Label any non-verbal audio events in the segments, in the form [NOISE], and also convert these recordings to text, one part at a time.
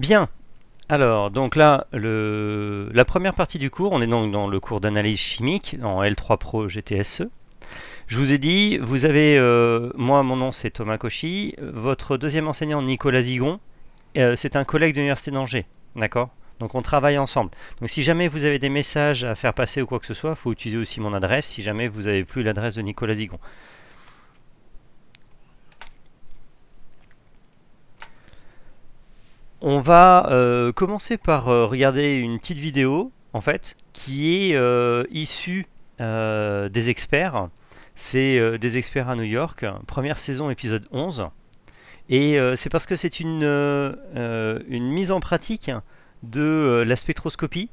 Bien. Alors, donc là, la première partie du cours, on est donc dans le cours d'analyse chimique en L3 Pro GTSE. Je vous ai dit, vous avez, euh, moi, mon nom c'est Thomas Cauchy, votre deuxième enseignant Nicolas Zigon, euh, c'est un collègue de l'Université d'Angers, d'accord donc on travaille ensemble. Donc si jamais vous avez des messages à faire passer ou quoi que ce soit, il faut utiliser aussi mon adresse si jamais vous n'avez plus l'adresse de Nicolas Zigon. On va euh, commencer par euh, regarder une petite vidéo, en fait, qui est euh, issue des experts. C'est des experts à New York, première saison, épisode 11. Et c'est parce que c'est une, une, mise en pratique de la spectroscopie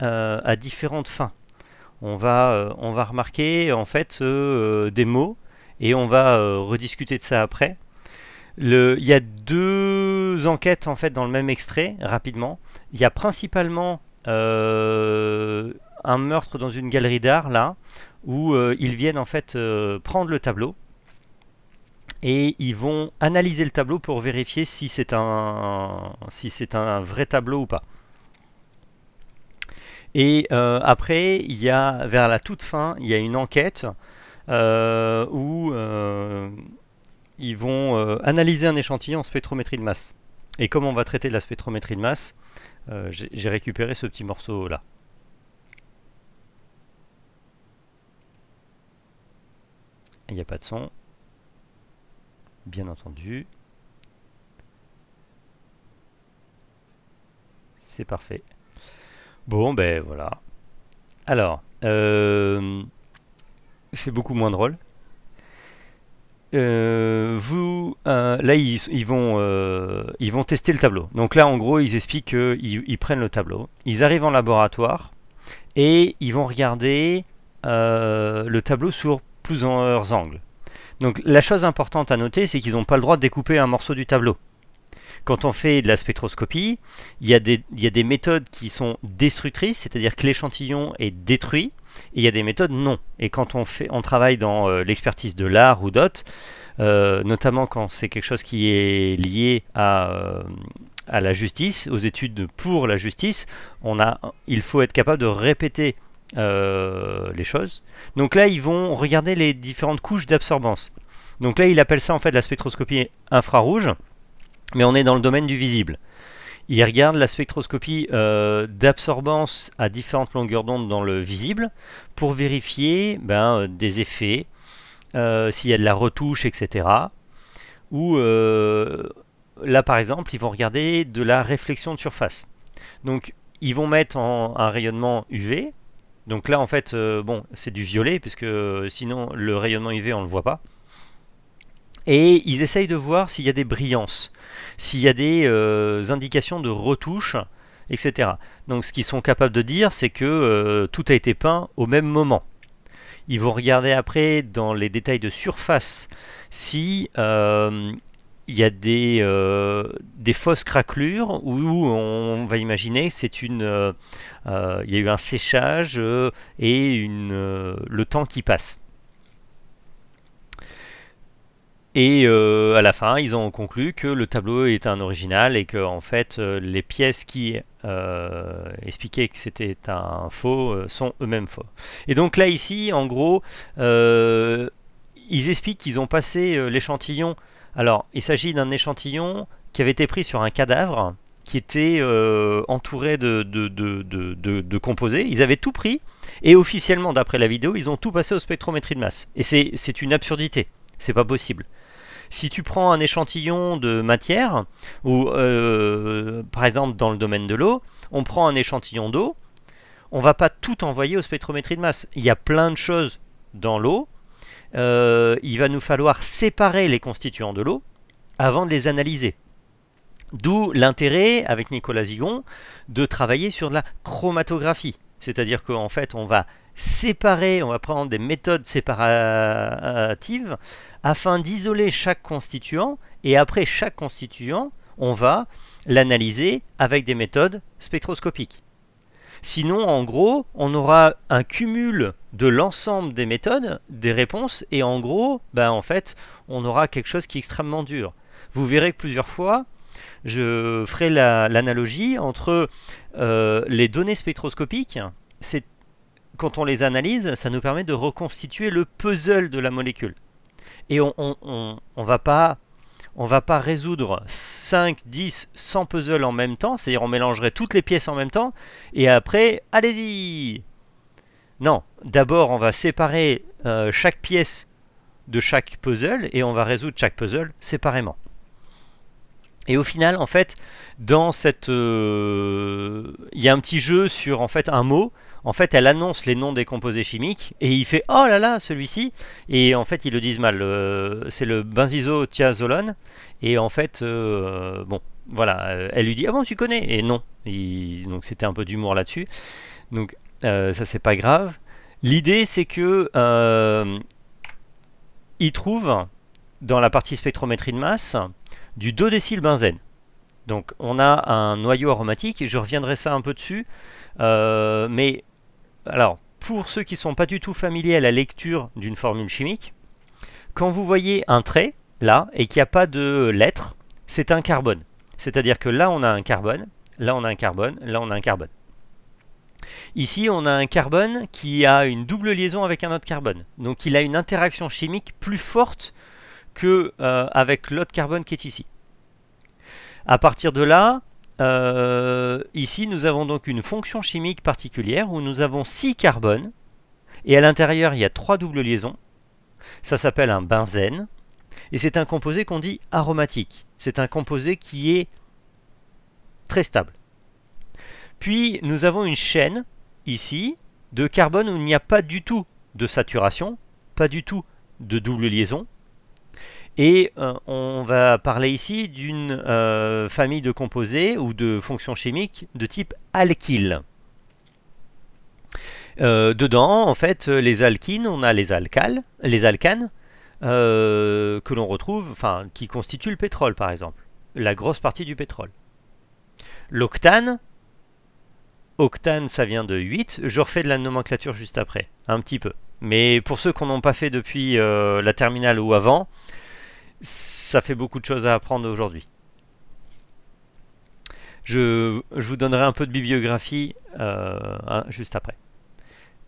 à différentes fins. On va, on va remarquer, en fait, des mots, et on va rediscuter de ça après il y a deux enquêtes en fait dans le même extrait, rapidement. Il y a principalement euh, un meurtre dans une galerie d'art là, où euh, ils viennent en fait euh, prendre le tableau et ils vont analyser le tableau pour vérifier si c'est un si c'est un vrai tableau ou pas. Et après, il y a vers la toute fin, il y a une enquête où ils vont euh, analyser un échantillon en spectrométrie de masse. Et comme on va traiter de la spectrométrie de masse, euh, j'ai récupéré ce petit morceau là. Il n'y a pas de son, bien entendu. C'est parfait. Bon, ben voilà. Alors, euh, c'est beaucoup moins drôle. Euh, vous, euh, là, ils, vont, euh, ils vont tester le tableau. Donc là, en gros, ils expliquent qu'ils prennent le tableau. Ils arrivent en laboratoire et ils vont regarder le tableau sur plusieurs angles. Donc la chose importante à noter, c'est qu'ils n'ont pas le droit de découper un morceau du tableau. Quand on fait de la spectroscopie, il y, y, a des méthodes qui sont destructrices, c'est-à-dire que l'échantillon est détruit, il y a des méthodes non. Et quand on, fait, on travaille dans euh, l'expertise de l'art ou d'autres, euh, notamment quand c'est quelque chose qui est lié euh, à, la justice, aux études pour la justice, on a, il faut être capable de répéter les choses. Donc là, ils vont regarder les différentes couches d'absorbance. Donc là, il appelle ça en fait la spectroscopie infrarouge, mais on est dans le domaine du visible. Ils regardent la spectroscopie euh, d'absorbance à différentes longueurs d'onde dans le visible pour vérifier ben, euh, des effets, euh, s'il y a de la retouche, etc. Ou là par exemple, ils vont regarder de la réflexion de surface. Donc ils vont mettre en, un rayonnement UV. Donc là en fait, bon, c'est du violet puisque sinon le rayonnement UV on ne le voit pas et ils essayent de voir s'il y a des brillances, s'il y a des euh, indications de retouches, etc. Donc ce qu'ils sont capables de dire, c'est que euh, tout a été peint au même moment. Ils vont regarder après dans les détails de surface si euh, il y a des, fausses craquelures où, on va imaginer c'est une il y a eu un séchage et une, le temps qui passe. Et euh, à la fin, ils ont conclu que le tableau est un original et que fait, euh, les pièces qui euh, expliquaient que c'était un faux sont eux-mêmes faux. Et donc là ici, en gros, ils expliquent qu'ils ont passé l'échantillon. Alors, il s'agit d'un échantillon qui avait été pris sur un cadavre qui était entouré de, composés. Ils avaient tout pris et officiellement, d'après la vidéo, ils ont tout passé aux spectrométries de masse. Et c'est une absurdité. C'est pas possible si tu prends un échantillon de matière, ou euh, par exemple dans le domaine de l'eau, on prend un échantillon d'eau, on va pas tout envoyer aux spectrométries de masse. Il y a plein de choses dans l'eau. Euh, il va nous falloir séparer les constituants de l'eau avant de les analyser. D'où l'intérêt, avec Nicolas Zigon, de travailler sur la chromatographie. C'est-à-dire qu'en fait, on va séparer, on va prendre des méthodes séparatives afin d'isoler chaque constituant et après chaque constituant, on va l'analyser avec des méthodes spectroscopiques. Sinon, en gros, on aura un cumul de l'ensemble des méthodes, des réponses, et en gros, ben en fait, on aura quelque chose qui est extrêmement dur. Vous verrez que plusieurs fois, je ferai l'analogie entre euh, les données spectroscopiques, c'est quand on les analyse, ça nous permet de reconstituer le puzzle de la molécule. Et on ne va, pas résoudre 5, 10, 100 puzzles en même temps, c'est-à-dire on mélangerait toutes les pièces en même temps, et après, allez-y Non, d'abord on va séparer euh, chaque pièce de chaque puzzle, et on va résoudre chaque puzzle séparément. Et au final, en fait, dans cette... Euh, il y a un petit jeu sur en fait un mot, en fait, elle annonce les noms des composés chimiques et il fait oh là là, celui-ci. Et en fait, ils le disent mal. Euh, c'est le benzisothiazolone. Et en fait, euh, bon, voilà. Elle lui dit ah bon, tu connais Et non. donc c'était un peu d'humour là-dessus. Donc euh, ça, c'est pas grave. L'idée, c'est que il trouve dans la partie spectrométrie de masse du 2 benzène. Donc on a un noyau aromatique, et je reviendrai ça un peu dessus, mais alors, pour ceux qui ne sont pas du tout familiers à la lecture d'une formule chimique, quand vous voyez un trait, là, et qu'il n'y a pas de lettre, c'est un carbone. C'est-à-dire que là, on a un carbone, là, on a un carbone, là, on a un carbone. Ici, on a un carbone qui a une double liaison avec un autre carbone. Donc, il a une interaction chimique plus forte que euh, l'autre carbone qui est ici. À partir de là, euh, ici, nous avons donc une fonction chimique particulière où nous avons 6 carbones et à l'intérieur, il y a 3 doubles liaisons. Ça s'appelle un benzène et c'est un composé qu'on dit aromatique. C'est un composé qui est très stable. Puis, nous avons une chaîne ici de carbone où il n'y a pas du tout de saturation, pas du tout de double liaison, et euh, on va parler ici d'une euh, famille de composés ou de fonctions chimiques de type alkyle. Euh, dedans, en fait, les alkynes, on a les alcales, les alcanes, que l'on retrouve, enfin, qui constituent le pétrole, par exemple, la grosse partie du pétrole. L'octane, octane, ça vient de 8, je refais de la nomenclature juste après, un petit peu. Mais pour ceux qu'on n'ont pas fait depuis la terminale ou avant, ça fait beaucoup de choses à apprendre aujourd'hui. Je, vous donnerai un peu de bibliographie euh, hein, juste après.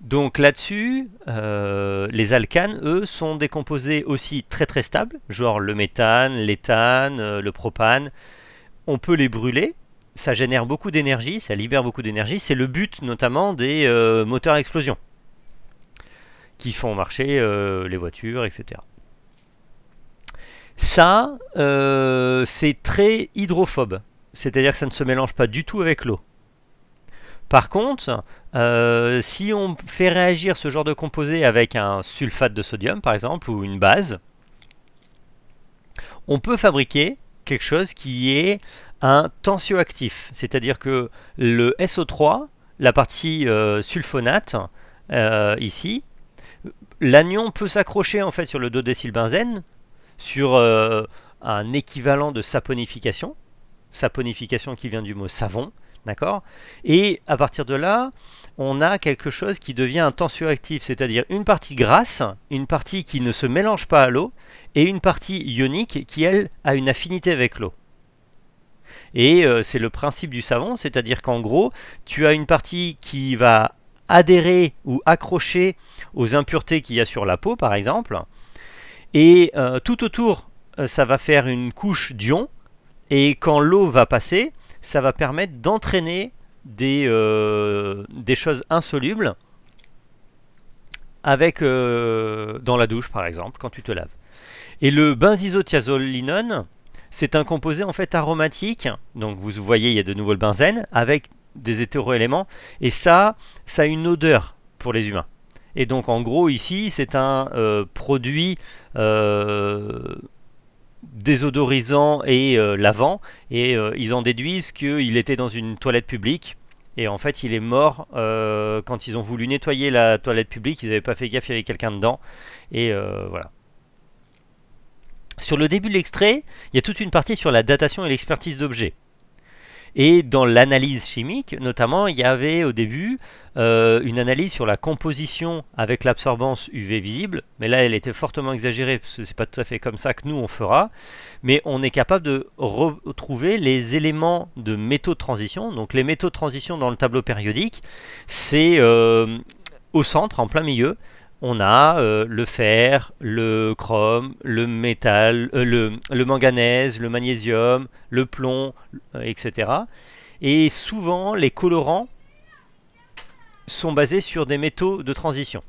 Donc là-dessus, euh, les alcanes, eux, sont des composés aussi très très stables, genre le méthane, l'éthane, euh, le propane. On peut les brûler, ça génère beaucoup d'énergie, ça libère beaucoup d'énergie. C'est le but notamment des moteurs à explosion qui font marcher les voitures, etc. Ça, euh, c'est très hydrophobe. C'est-à-dire que ça ne se mélange pas du tout avec l'eau. Par contre, euh, si on fait réagir ce genre de composé avec un sulfate de sodium, par exemple, ou une base, on peut fabriquer quelque chose qui est un tensioactif. C'est-à-dire que le SO3, la partie euh, sulfonate, ici, l'anion peut s'accrocher en fait sur le dodécylbenzène, sur euh, un équivalent de saponification, saponification qui vient du mot savon, d'accord Et à partir de là, on a quelque chose qui devient un tensioactif, c'est-à-dire une partie grasse, une partie qui ne se mélange pas à l'eau, et une partie ionique qui, elle, a une affinité avec l'eau. Et euh, c'est le principe du savon, c'est-à-dire qu'en gros, tu as une partie qui va adhérer ou accrocher aux impuretés qu'il y a sur la peau, par exemple, et euh, tout autour, euh, ça va faire une couche d'ions. Et quand l'eau va passer, ça va permettre d'entraîner des, euh, des, choses insolubles avec, dans la douche, par exemple, quand tu te laves. Et le benzisothiazolinone, c'est un composé en fait aromatique. Donc vous voyez, il y a de nouveau le benzène avec des hétéroéléments. Et ça, ça a une odeur pour les humains. Et donc en gros ici c'est un euh, produit euh, désodorisant et euh, lavant et ils en déduisent qu'il était dans une toilette publique et en fait il est mort quand ils ont voulu nettoyer la toilette publique ils n'avaient pas fait gaffe il y avait quelqu'un dedans et voilà. Sur le début de l'extrait il y a toute une partie sur la datation et l'expertise d'objets. Et dans l'analyse chimique, notamment, il y avait au début euh, une analyse sur la composition avec l'absorbance UV visible, mais là elle était fortement exagérée parce que c'est pas tout à fait comme ça que nous on fera, mais on est capable de retrouver les éléments de métaux de transition. Donc les métaux de transition dans le tableau périodique, c'est euh, au centre, en plein milieu, on a euh, le fer, le chrome, le métal, euh, le, manganèse, le magnésium, le plomb, euh, etc. Et souvent, les colorants sont basés sur des métaux de transition.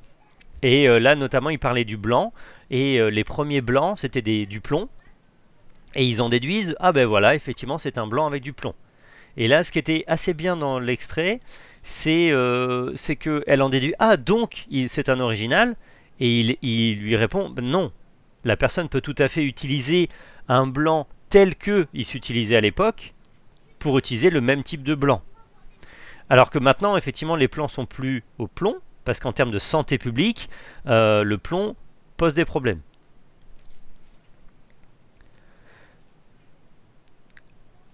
Et là, notamment, il parlait du blanc. Et les premiers blancs, c'était du plomb. Et ils en déduisent, ah ben voilà, effectivement, c'est un blanc avec du plomb. Et là, ce qui était assez bien dans l'extrait, c'est euh, qu'elle en déduit Ah, donc c'est un original Et il, lui répond ben Non, la personne peut tout à fait utiliser un blanc tel que il s'utilisait à l'époque pour utiliser le même type de blanc. Alors que maintenant, effectivement, les plans sont plus au plomb, parce qu'en termes de santé publique, euh, le plomb pose des problèmes.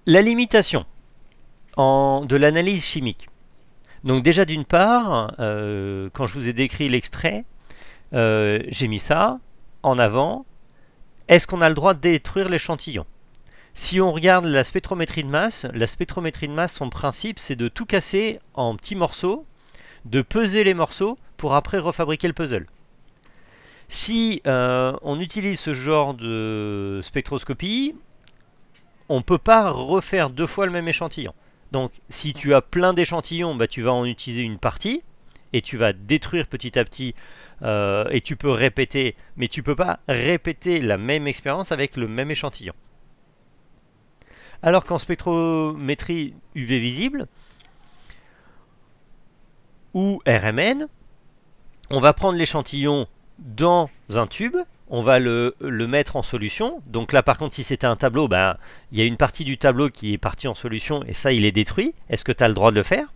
La limitation de l'analyse chimique. Donc déjà d'une part, euh, quand je vous ai décrit l'extrait, euh, j'ai mis ça en avant. Est-ce qu'on a le droit de détruire l'échantillon Si on regarde la spectrométrie de masse, la spectrométrie de masse, son principe, c'est de tout casser en petits morceaux, de peser les morceaux pour après refabriquer le puzzle. Si euh, on utilise ce genre de spectroscopie, on ne peut pas refaire deux fois le même échantillon. Donc si tu as plein d'échantillons, bah, tu vas en utiliser une partie et tu vas détruire petit à petit euh, et tu peux répéter, mais tu ne peux pas répéter la même expérience avec le même échantillon. Alors qu'en spectrométrie UV visible ou RMN, on va prendre l'échantillon dans un tube on va le, mettre en solution. Donc là, par contre, si c'était un tableau, ben, il y a une partie du tableau qui est partie en solution et ça, il est détruit. Est-ce que tu as le droit de le faire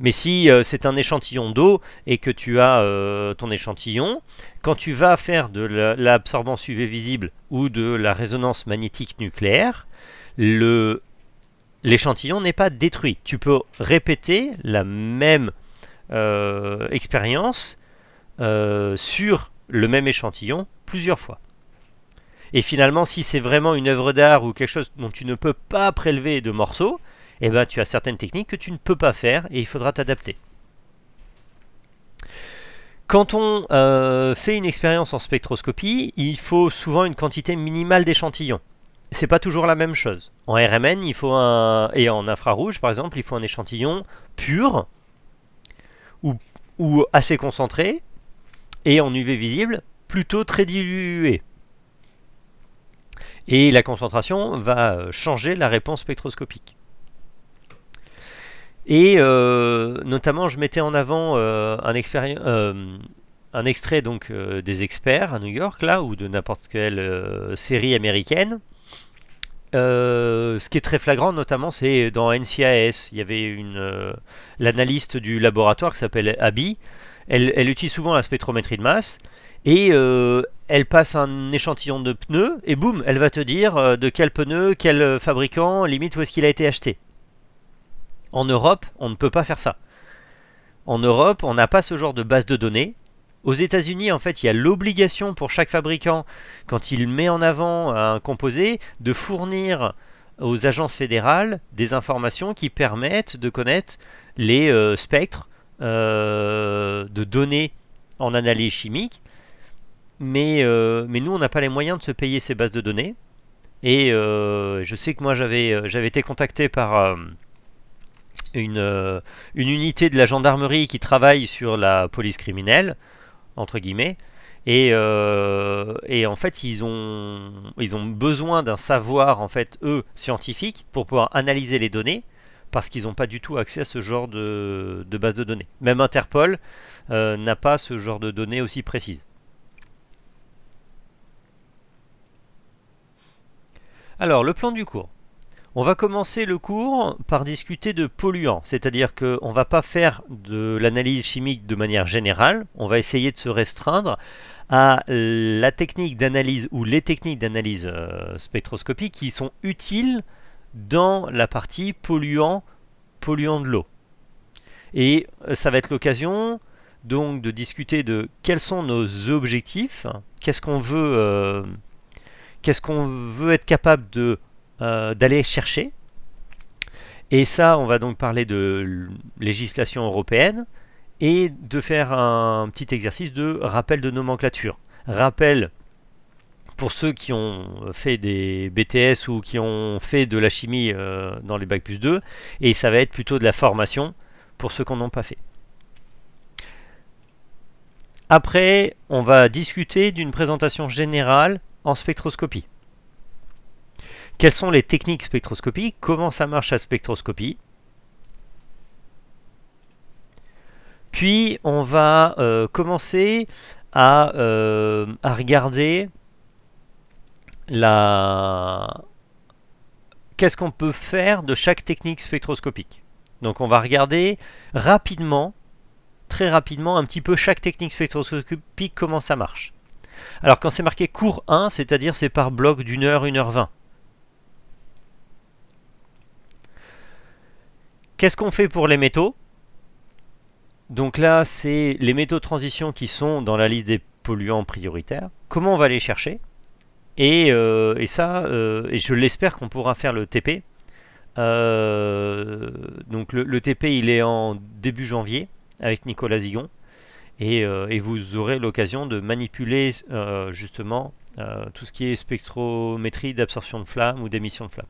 mais si euh, c'est un échantillon d'eau et que tu as euh, ton échantillon, quand tu vas faire de l'absorbance UV visible ou de la résonance magnétique nucléaire, l'échantillon n'est pas détruit. Tu peux répéter la même euh, expérience sur le même échantillon plusieurs fois. Et finalement, si c'est vraiment une œuvre d'art ou quelque chose dont tu ne peux pas prélever de morceaux, eh ben, tu as certaines techniques que tu ne peux pas faire et il faudra t'adapter. Quand on euh, fait une expérience en spectroscopie, il faut souvent une quantité minimale d'échantillons. C'est pas toujours la même chose. En RMN, il faut un et en infrarouge, par exemple, il faut un échantillon pur ou, ou assez concentré, et en UV visible, plutôt très diluée. Et la concentration va changer la réponse spectroscopique. Et euh, notamment, je mettais en avant euh, euh, un, extrait donc des experts à New York, là, ou de n'importe quelle série américaine. ce qui est très flagrant, notamment, c'est dans NCAS. il y avait l'analyste du laboratoire qui s'appelle Abby. elle, utilise souvent la spectrométrie de masse et euh, elle passe un échantillon de pneus et boum, elle va te dire euh, de quel pneu, quel euh, fabricant, limite où est-ce qu'il a été acheté. En Europe, on ne peut pas faire ça. En Europe, on n'a pas ce genre de base de données. Aux États-Unis, en fait, il y a l'obligation pour chaque fabricant, quand il met en avant un composé, de fournir aux agences fédérales des informations qui permettent de connaître les spectres de données en analyse chimique euh, mais, nous, on n'a pas les moyens de se payer ces bases de données. Et euh, je sais que moi, j'avais, euh, été contacté par une, unité de la gendarmerie qui travaille sur la police criminelle, entre guillemets. Et, en fait, ils ont, besoin d'un savoir, en fait, eux, scientifique, pour pouvoir analyser les données, parce qu'ils n'ont pas du tout accès à ce genre de, de base de données. Même Interpol n'a pas ce genre de données aussi précises. Alors, le plan du cours. On va commencer le cours par discuter de polluants, c'est-à-dire qu'on ne va pas faire de l'analyse chimique de manière générale, on va essayer de se restreindre à la technique d'analyse ou les techniques d'analyse euh, spectroscopique qui sont utiles dans la partie polluant, polluants de l'eau. Et euh, ça va être l'occasion donc de discuter de quels sont nos objectifs, qu'est-ce qu'on veut... Euh, qu'est-ce qu'on veut être capable de euh, d'aller chercher. Et ça, on va donc parler de législation européenne et de faire un petit exercice de rappel de nomenclature. Rappel pour ceux qui ont fait des BTS ou qui ont fait de la chimie euh, dans les bacs plus 2, et ça va être plutôt de la formation pour ceux qu'on n'en pas fait. Après, on va discuter d'une présentation générale en spectroscopie. Quelles sont les techniques spectroscopiques Comment ça marche la spectroscopie Puis on va euh, commencer à, euh, à regarder la... qu'est-ce qu'on peut faire de chaque technique spectroscopique. Donc on va regarder rapidement, très rapidement, un petit peu chaque technique spectroscopique, comment ça marche. Alors quand c'est marqué cours 1, c'est-à-dire c'est par bloc d'une heure, une heure vingt. Qu'est-ce qu'on fait pour les métaux Donc là, c'est les métaux de transition qui sont dans la liste des polluants prioritaires. Comment on va les chercher euh, et, ça, euh, et je l'espère qu'on pourra faire le TP. Euh, donc le, le, TP, il est en début janvier avec Nicolas Zigon. Euh, et, vous aurez l'occasion de manipuler euh, justement euh, tout ce qui est spectrométrie d'absorption de flamme ou d'émission de flamme.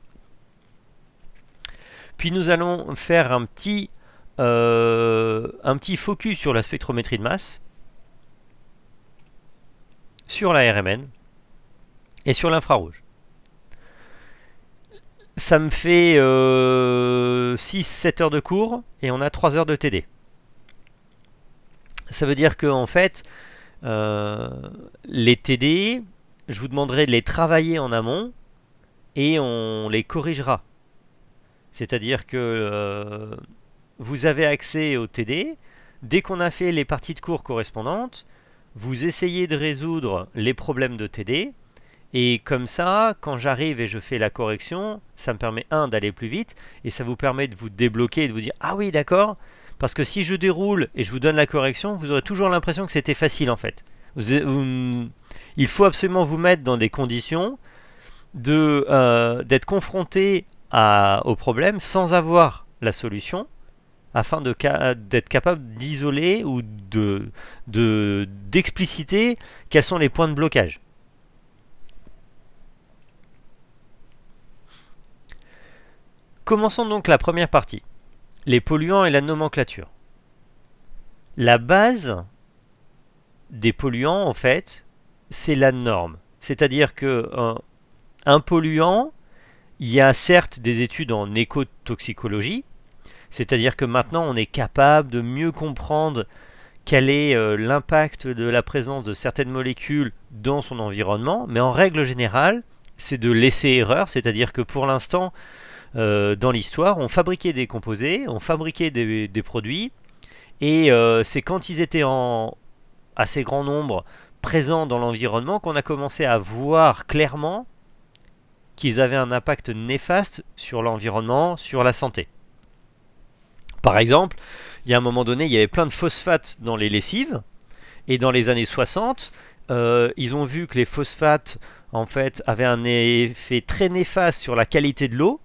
Puis nous allons faire un petit, un petit focus sur la spectrométrie de masse, sur la RMN et sur l'infrarouge. Ça me fait 6-7 heures de cours et on a 3 heures de TD. Ça veut dire que en fait, euh, les TD, je vous demanderai de les travailler en amont et on les corrigera. C'est-à-dire que euh, vous avez accès aux TD. Dès qu'on a fait les parties de cours correspondantes, vous essayez de résoudre les problèmes de TD. Et comme ça, quand j'arrive et je fais la correction, ça me permet, un, d'aller plus vite, et ça vous permet de vous débloquer et de vous dire, ah oui, d'accord, parce que si je déroule et je vous donne la correction, vous aurez toujours l'impression que c'était facile en fait. il faut absolument vous mettre dans des conditions euh, d'être de, confronté au problème sans avoir la solution afin d'être capable d'isoler ou d'expliciter quels sont les points de blocage. Commençons donc la première partie les polluants et la nomenclature. La base des polluants, en fait, c'est la norme. C'est-à-dire que euh, un polluant, il y a certes des études en écotoxicologie, c'est-à-dire que maintenant on est capable de mieux comprendre quel est euh, l'impact de la présence de certaines molécules dans son environnement, mais en règle générale, c'est de laisser erreur, c'est-à-dire que pour l'instant, euh, dans l'histoire ont fabriqué des composés, ont fabriqué des, produits, et euh, c'est quand ils étaient en assez grand nombre présents dans l'environnement qu'on a commencé à voir clairement qu'ils avaient un impact néfaste sur l'environnement, sur la santé. Par exemple, il y a un moment donné, il y avait plein de phosphates dans les lessives, et dans les années 60, euh, ils ont vu que les phosphates, en fait, avaient un effet très néfaste sur la qualité de l'eau,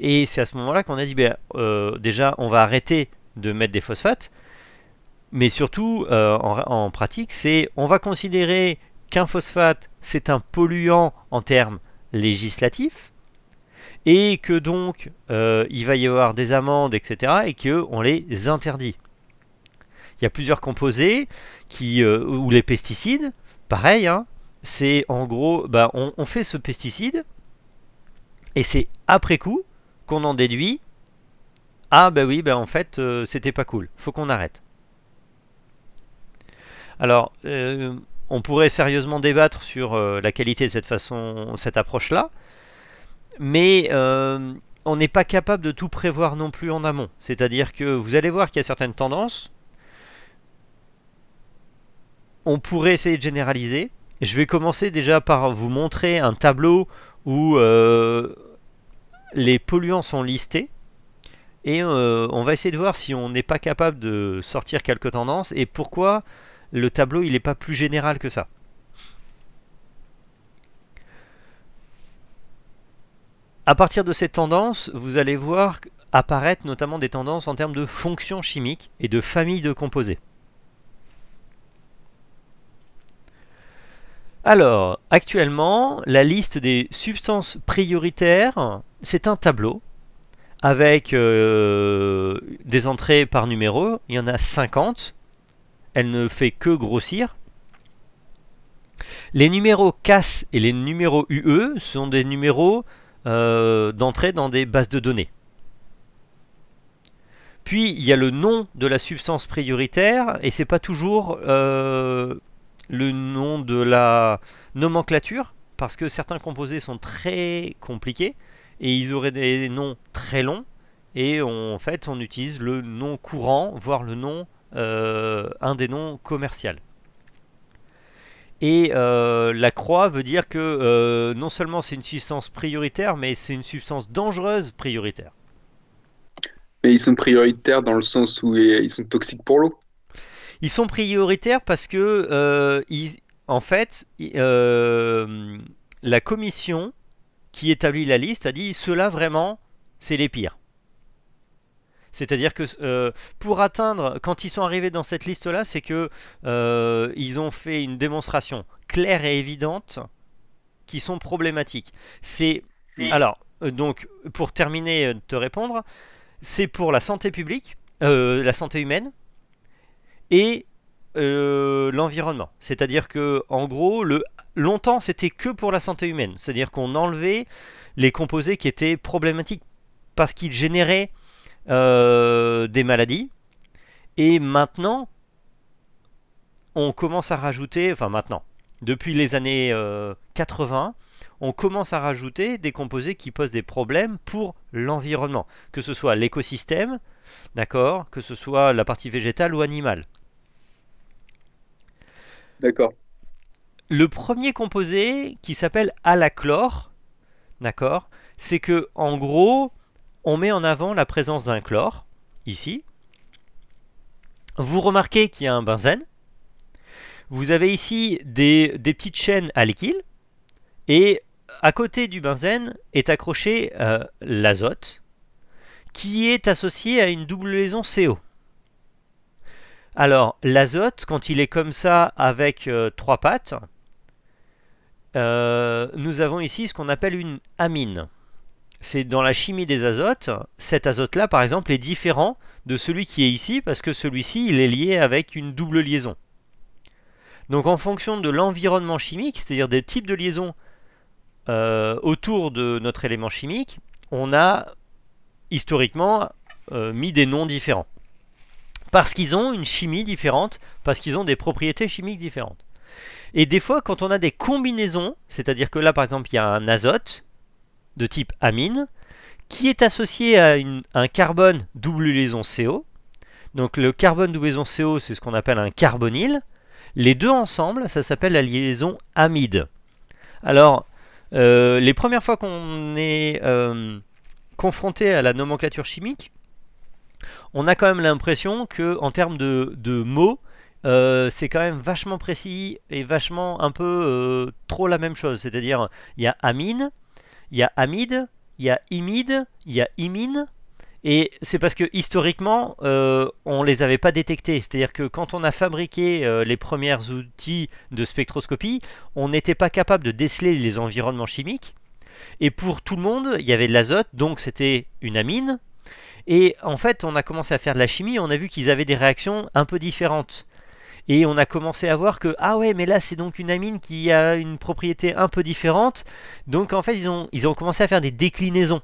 et c'est à ce moment-là qu'on a dit, ben, euh, déjà, on va arrêter de mettre des phosphates, mais surtout, euh, en, pratique, c'est on va considérer qu'un phosphate, c'est un polluant en termes législatifs, et que donc, euh, il va y avoir des amendes, etc., et qu'on les interdit. Il y a plusieurs composés, qui, ou les pesticides, pareil, hein, c'est en gros, bah, on, fait ce pesticide, et c'est après coup qu'on en déduit, ah ben oui, bah en fait, euh, c'était pas cool, faut qu'on arrête. Alors, euh, on pourrait sérieusement débattre sur euh, la qualité de cette façon, cette approche-là, mais on n'est pas capable de tout prévoir non plus en amont. C'est-à-dire que vous allez voir qu'il y a certaines tendances, on pourrait essayer de généraliser. Je vais commencer déjà par vous montrer un tableau où les polluants sont listés. Et euh, on va essayer de voir si on n'est pas capable de sortir quelques tendances et pourquoi le tableau il n'est pas plus général que ça. A partir de ces tendances, vous allez voir apparaître notamment des tendances en termes de fonctions chimiques et de familles de composés. Alors, actuellement, la liste des substances prioritaires c'est un tableau avec euh, des entrées par numéro. Il y en a 50. Elle ne fait que grossir. Les numéros CAS et les numéros UE sont des numéros euh, d'entrée dans des bases de données. Puis il y a le nom de la substance prioritaire et ce n'est pas toujours euh, le nom de la nomenclature parce que certains composés sont très compliqués et ils auraient des noms très longs, et en fait on utilise le nom courant, voire le nom, euh, un des noms commerciaux. Et euh, la croix veut dire que euh, non seulement c'est une substance prioritaire, mais c'est une substance dangereuse prioritaire. Mais ils sont prioritaires dans le sens où ils sont toxiques pour l'eau. Ils sont prioritaires parce que, en fait, la commission qui établit la liste a dit ceux-là vraiment, c'est les pires. C'est-à-dire que euh, pour atteindre, quand ils sont arrivés dans cette liste-là, c'est que euh, ils ont fait une démonstration claire et évidente qui sont problématiques. C'est alors euh, donc pour terminer de te répondre, c'est pour la santé publique, la santé humaine et l'environnement. C'est-à-dire que en gros le longtemps, c'était que pour la santé humaine. C'est-à-dire qu'on enlevait les composés qui étaient problématiques parce qu'ils généraient euh, des maladies. Et maintenant, on commence à rajouter, enfin maintenant, depuis les années 80, euh, on commence à rajouter des composés qui posent des problèmes pour l'environnement, que ce soit l'écosystème, d'accord, que ce soit la partie végétale ou animale. D'accord. Le premier composé qui s'appelle alachlore, d'accord, c'est que en gros, on met en avant la présence d'un chlore ici. Vous remarquez qu'il y a un benzène. Vous avez ici des, petites chaînes à et à côté du benzène est accroché euh, l'azote qui est associé à une double liaison CO. Alors, l'azote, quand il est comme ça avec euh, trois pattes, euh, nous avons ici ce qu'on appelle une amine. C'est dans la chimie des azotes, cet azote-là par exemple est différent de celui qui est ici parce que celui-ci il est lié avec une double liaison. Donc en fonction de l'environnement chimique, c'est-à-dire des types de liaisons euh, autour de notre élément chimique, on a historiquement euh, mis des noms différents. Parce qu'ils ont une chimie différente, parce qu'ils ont des propriétés chimiques différentes. Et des fois, quand on a des combinaisons, c'est-à-dire que là, par exemple, il y a un azote de type amine qui est associé à, un carbone double liaison CO. Donc le carbone double liaison CO, c'est ce qu'on appelle un carbonyl. Les deux ensemble, ça s'appelle la liaison amide. Alors, euh, les premières fois qu'on est euh, confronté à la nomenclature chimique, on a quand même l'impression que en termes de mots, euh, c'est quand même vachement précis et vachement un peu euh, trop la même chose. C'est-à-dire, il y a Amine, il y a amide, il y a imide, il y a Imine. Et c'est parce que historiquement, euh, on ne les avait pas détectés. C'est-à-dire que quand on a fabriqué les premiers outils de spectroscopie, on n'était pas capable de déceler les environnements chimiques. Et pour tout le monde, il y avait de l'azote, donc c'était une amine. Et en fait, on a commencé à faire de la chimie, on a vu qu'ils avaient des réactions un peu différentes. Et on a commencé à voir que, ah ouais, mais là c'est donc une amine qui a une propriété un peu différente. Donc en fait, ils ont, ils ont commencé à faire des déclinaisons.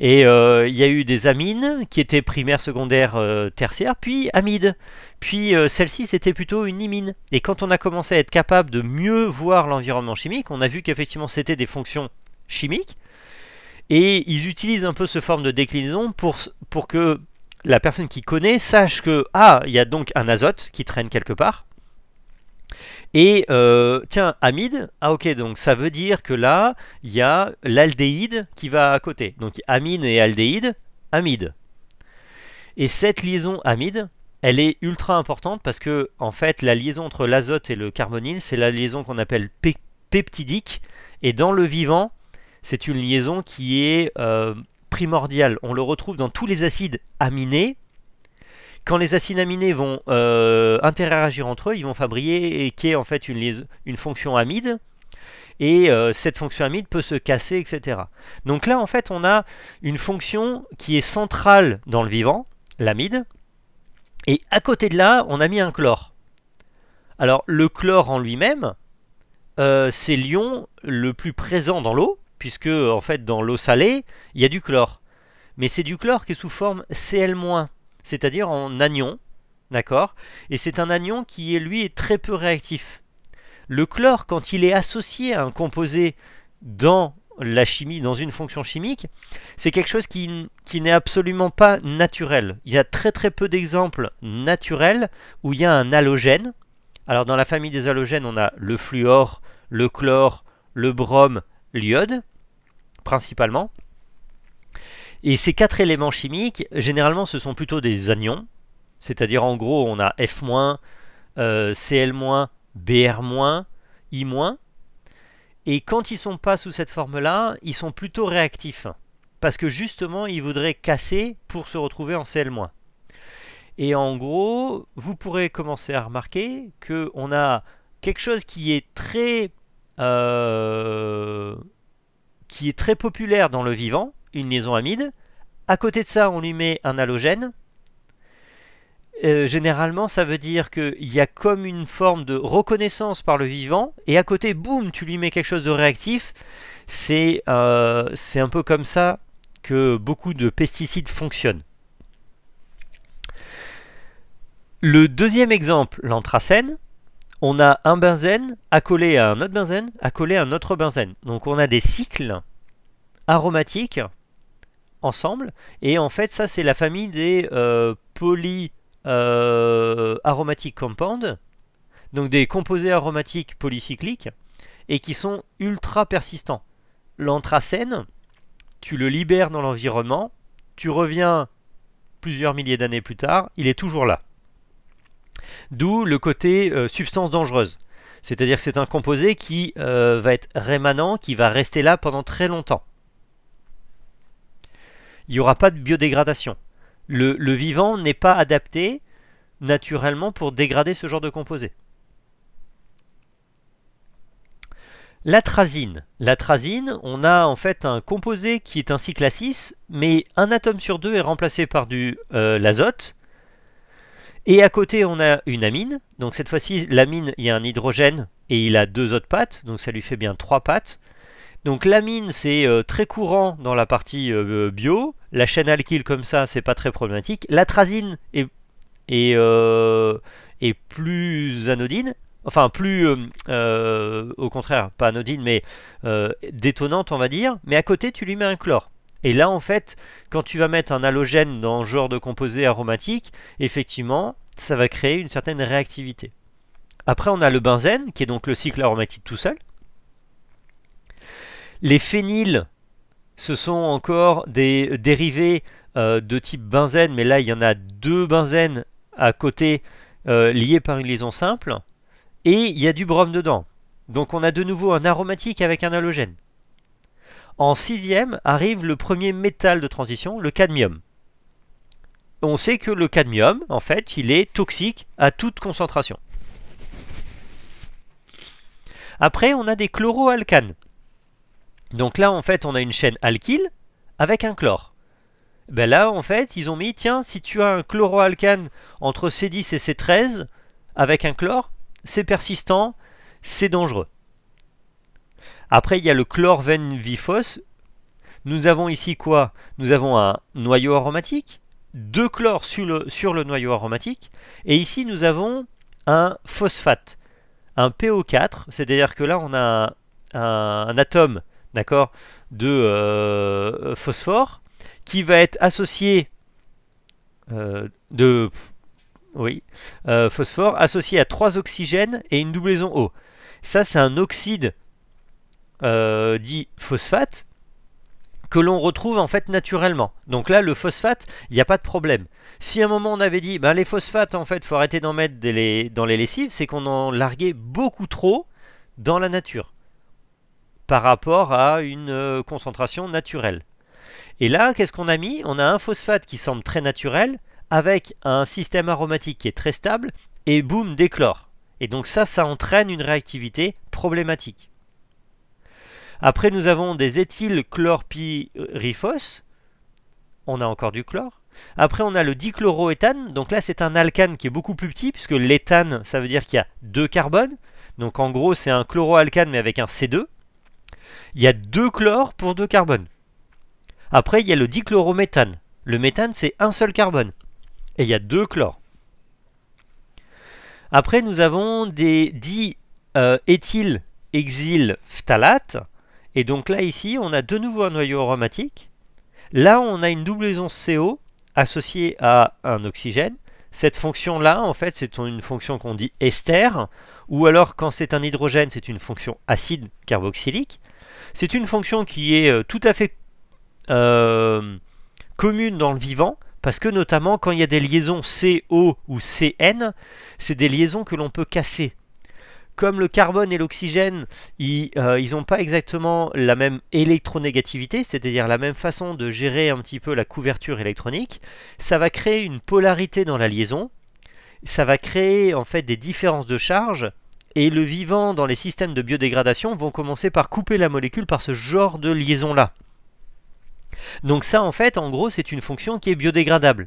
Et euh, il y a eu des amines qui étaient primaires, secondaires, euh, tertiaires, puis amides. Puis euh, celle-ci, c'était plutôt une imine. Et quand on a commencé à être capable de mieux voir l'environnement chimique, on a vu qu'effectivement c'était des fonctions chimiques. Et ils utilisent un peu ce forme de déclinaison pour, pour que la personne qui connaît sache que, ah, il y a donc un azote qui traîne quelque part. Et euh, tiens, amide, ah ok, donc ça veut dire que là, il y a l'aldéhyde qui va à côté. Donc amine et aldéhyde, amide. Et cette liaison amide, elle est ultra importante parce que, en fait, la liaison entre l'azote et le carbonyle, c'est la liaison qu'on appelle peptidique. Et dans le vivant, c'est une liaison qui est euh, primordial. On le retrouve dans tous les acides aminés. Quand les acides aminés vont euh, interagir entre eux, ils vont fabriquer et qui en fait une, fonction amide. Et euh, cette fonction amide peut se casser, etc. Donc là, en fait, on a une fonction qui est centrale dans le vivant, l'amide. Et à côté de là, on a mis un chlore. Alors le chlore en lui-même, euh, c'est l'ion le plus présent dans l'eau, puisque en fait dans l'eau salée, il y a du chlore. Mais c'est du chlore qui est sous forme Cl-, c'est-à-dire en anion, d'accord Et c'est un anion qui lui est très peu réactif. Le chlore, quand il est associé à un composé dans la chimie, dans une fonction chimique, c'est quelque chose qui, qui n'est absolument pas naturel. Il y a très très peu d'exemples naturels où il y a un halogène. Alors dans la famille des halogènes, on a le fluor, le chlore, le brome, l'iode, principalement. Et ces quatre éléments chimiques, généralement, ce sont plutôt des anions, c'est-à-dire en gros, on a F-, euh, Cl-, Br-, I-, et quand ils sont pas sous cette forme-là, ils sont plutôt réactifs, parce que justement, ils voudraient casser pour se retrouver en Cl-. Et en gros, vous pourrez commencer à remarquer qu'on a quelque chose qui est très euh, qui est très populaire dans le vivant, une liaison amide. À côté de ça, on lui met un halogène. Euh, généralement, ça veut dire qu'il y a comme une forme de reconnaissance par le vivant, et à côté, boum, tu lui mets quelque chose de réactif. C'est euh, un peu comme ça que beaucoup de pesticides fonctionnent. Le deuxième exemple, l'anthracène, on a un benzène accolé à un autre benzène, accolé à un autre benzène. Donc on a des cycles aromatiques ensemble. Et en fait, ça, c'est la famille des euh, poly euh, compounds, donc des composés aromatiques polycycliques, et qui sont ultra persistants. L'anthracène, tu le libères dans l'environnement, tu reviens plusieurs milliers d'années plus tard, il est toujours là. D'où le côté euh, substance dangereuse. C'est-à-dire que c'est un composé qui euh, va être rémanent, qui va rester là pendant très longtemps. Il n'y aura pas de biodégradation. Le, vivant n'est pas adapté naturellement pour dégrader ce genre de composé. La trazine, on a en fait un composé qui est un cycle 6, mais un atome sur deux est remplacé par du euh, l'azote, et à côté, on a une amine. Donc cette fois-ci, l'amine, il y a un hydrogène et il a deux autres pattes. Donc ça lui fait bien trois pattes. Donc l'amine, c'est euh, très courant dans la partie euh, euh, bio. La chaîne alkyle comme ça, c'est pas très problématique. L'atrazine est, est, est, plus anodine. Enfin, plus, au contraire, pas anodine, mais détonante on va dire. Mais à côté, tu lui mets un chlore. Et là, en fait, quand tu vas mettre un halogène dans ce genre de composé aromatique, effectivement, ça va créer une certaine réactivité. Après, on a le benzène, qui est donc le cycle aromatique tout seul. Les phényles, ce sont encore des dérivés euh, de type benzène, mais là, il y en a deux benzènes à côté euh, liés par une liaison simple. Et il y a du brome dedans. Donc on a de nouveau un aromatique avec un halogène. En sixième arrive le premier métal de transition, le cadmium. On sait que le cadmium, en fait, il est toxique à toute concentration. Après, on a des chloroalcanes. Donc là, en fait, on a une chaîne alkyle avec un chlore. Ben là, en fait, ils ont mis, tiens, si tu as un chloroalcane entre C10 et C13 avec un chlore, c'est persistant, c'est dangereux. Après, il y a le Chlor-Ven-Vifos. Nous avons ici quoi Nous avons un noyau aromatique, deux chlores sur le, sur le noyau aromatique, et ici nous avons un phosphate, un PO4, c'est-à-dire que là on a un, atome d'accord, de euh, phosphore qui va être associé euh, de oui, euh, phosphore associé à trois oxygènes et une doublaison O. Ça c'est un oxyde euh, dit phosphate que l'on retrouve en fait naturellement. Donc là, le phosphate, il n'y a pas de problème. Si à un moment on avait dit, ben, les phosphates, en fait, faut arrêter d'en mettre dans les lessives, c'est qu'on en larguait beaucoup trop dans la nature par rapport à une euh, concentration naturelle. Et là, qu'est-ce qu'on a mis On a un phosphate qui semble très naturel, avec un système aromatique qui est très stable, et boum, déclore. Et donc ça, ça entraîne une réactivité problématique. Après, nous avons des chlorpyrifos. On a encore du chlore. Après, on a le dichloroéthane. Donc là, c'est un alcane qui est beaucoup plus petit, puisque l'éthane, ça veut dire qu'il y a deux carbones. Donc en gros, c'est un chloroalcane, mais avec un C2. Il y a deux chlores pour deux carbones. Après, il y a le dichlorométhane. Le méthane, c'est un seul carbone. Et il y a deux chlores. Après, nous avons des euh, phthalate. Et donc là, ici, on a de nouveau un noyau aromatique. Là, on a une double liaison CO associée à un oxygène. Cette fonction-là, en fait, c'est une fonction qu'on dit ester, ou alors quand c'est un hydrogène, c'est une fonction acide carboxylique. C'est une fonction qui est euh, tout à fait euh, commune dans le vivant, parce que notamment quand il y a des liaisons CO ou CN, c'est des liaisons que l'on peut casser comme le carbone et l'oxygène, ils n'ont euh, pas exactement la même électronégativité, c'est-à-dire la même façon de gérer un petit peu la couverture électronique, ça va créer une polarité dans la liaison, ça va créer en fait des différences de charge et le vivant dans les systèmes de biodégradation vont commencer par couper la molécule par ce genre de liaison-là. Donc ça en fait en gros c'est une fonction qui est biodégradable.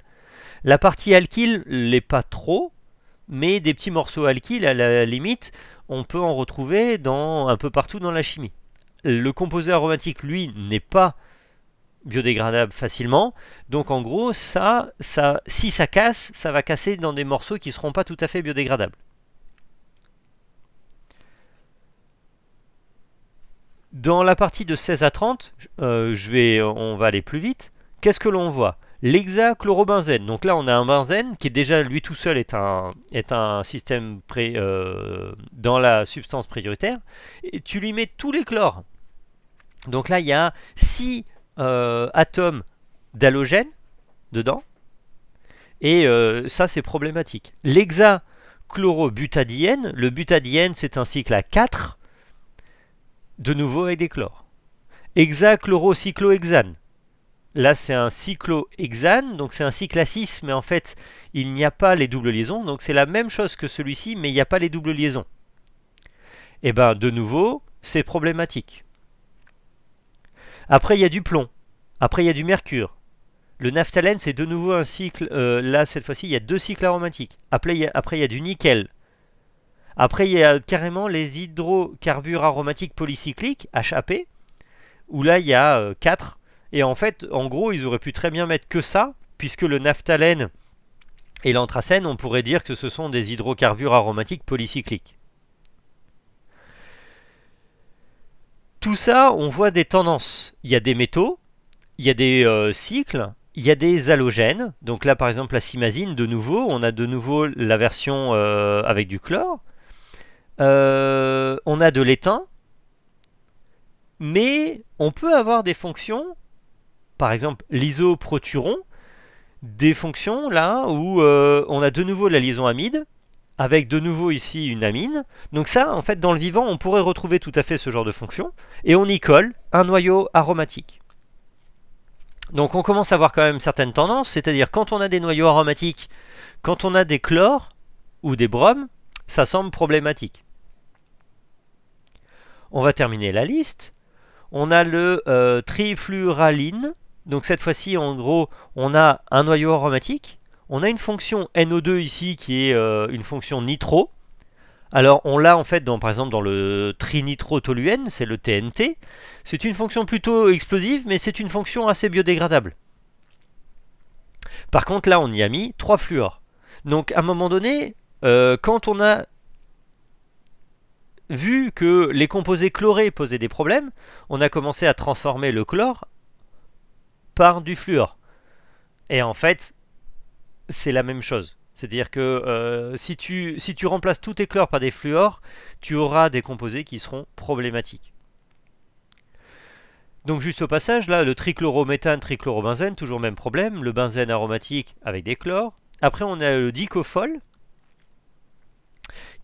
La partie alkyle l'est pas trop, mais des petits morceaux alkyle à la limite on peut en retrouver dans, un peu partout dans la chimie. Le composé aromatique, lui, n'est pas biodégradable facilement. Donc en gros, ça, ça, si ça casse, ça va casser dans des morceaux qui ne seront pas tout à fait biodégradables. Dans la partie de 16 à 30, euh, je vais, on va aller plus vite. Qu'est-ce que l'on voit L'hexachlorobenzène. Donc là, on a un benzène qui est déjà lui tout seul est un, est un système pré, euh, dans la substance prioritaire. Et tu lui mets tous les chlores. Donc là, il y a 6 euh, atomes d'halogène dedans. Et euh, ça, c'est problématique. chlorobutadiène le butadiène, c'est un cycle à 4, de nouveau avec des chlores. Hexachlorocyclohexane. Là, c'est un cyclohexane, donc c'est un cycle 6, mais en fait, il n'y a pas les doubles liaisons. Donc c'est la même chose que celui-ci, mais il n'y a pas les doubles liaisons. Et eh bien, de nouveau, c'est problématique. Après, il y a du plomb. Après, il y a du mercure. Le naphtalène, c'est de nouveau un cycle. Euh, là, cette fois-ci, il y a deux cycles aromatiques. Après, il y a, du nickel. Après, il y a carrément les hydrocarbures aromatiques polycycliques, HAP, où là, il y a euh, quatre et en fait, en gros, ils auraient pu très bien mettre que ça, puisque le naphtalène et l'anthracène, on pourrait dire que ce sont des hydrocarbures aromatiques polycycliques. Tout ça, on voit des tendances. Il y a des métaux, il y a des euh, cycles, il y a des halogènes. Donc là, par exemple, la simazine, de nouveau, on a de nouveau la version euh, avec du chlore. Euh, on a de l'étain, mais on peut avoir des fonctions par exemple l'isoproturon, des fonctions là où euh, on a de nouveau la liaison amide, avec de nouveau ici une amine. Donc ça, en fait, dans le vivant, on pourrait retrouver tout à fait ce genre de fonction, et on y colle un noyau aromatique. Donc on commence à avoir quand même certaines tendances, c'est-à-dire quand on a des noyaux aromatiques, quand on a des chlores ou des bromes, ça semble problématique. On va terminer la liste. On a le euh, trifluraline, donc cette fois-ci, en gros, on a un noyau aromatique, on a une fonction NO2 ici qui est euh, une fonction nitro. Alors on l'a en fait dans, par exemple dans le trinitrotoluène, c'est le TNT. C'est une fonction plutôt explosive, mais c'est une fonction assez biodégradable. Par contre là on y a mis trois fluors. Donc à un moment donné, euh, quand on a vu que les composés chlorés posaient des problèmes, on a commencé à transformer le chlore par du fluor. Et en fait, c'est la même chose. C'est-à-dire que euh, si, tu, si tu remplaces tous tes chlores par des fluors, tu auras des composés qui seront problématiques. Donc juste au passage, là, le trichlorométhane, trichlorobenzène, toujours même problème, le benzène aromatique avec des chlores. Après, on a le dicofol,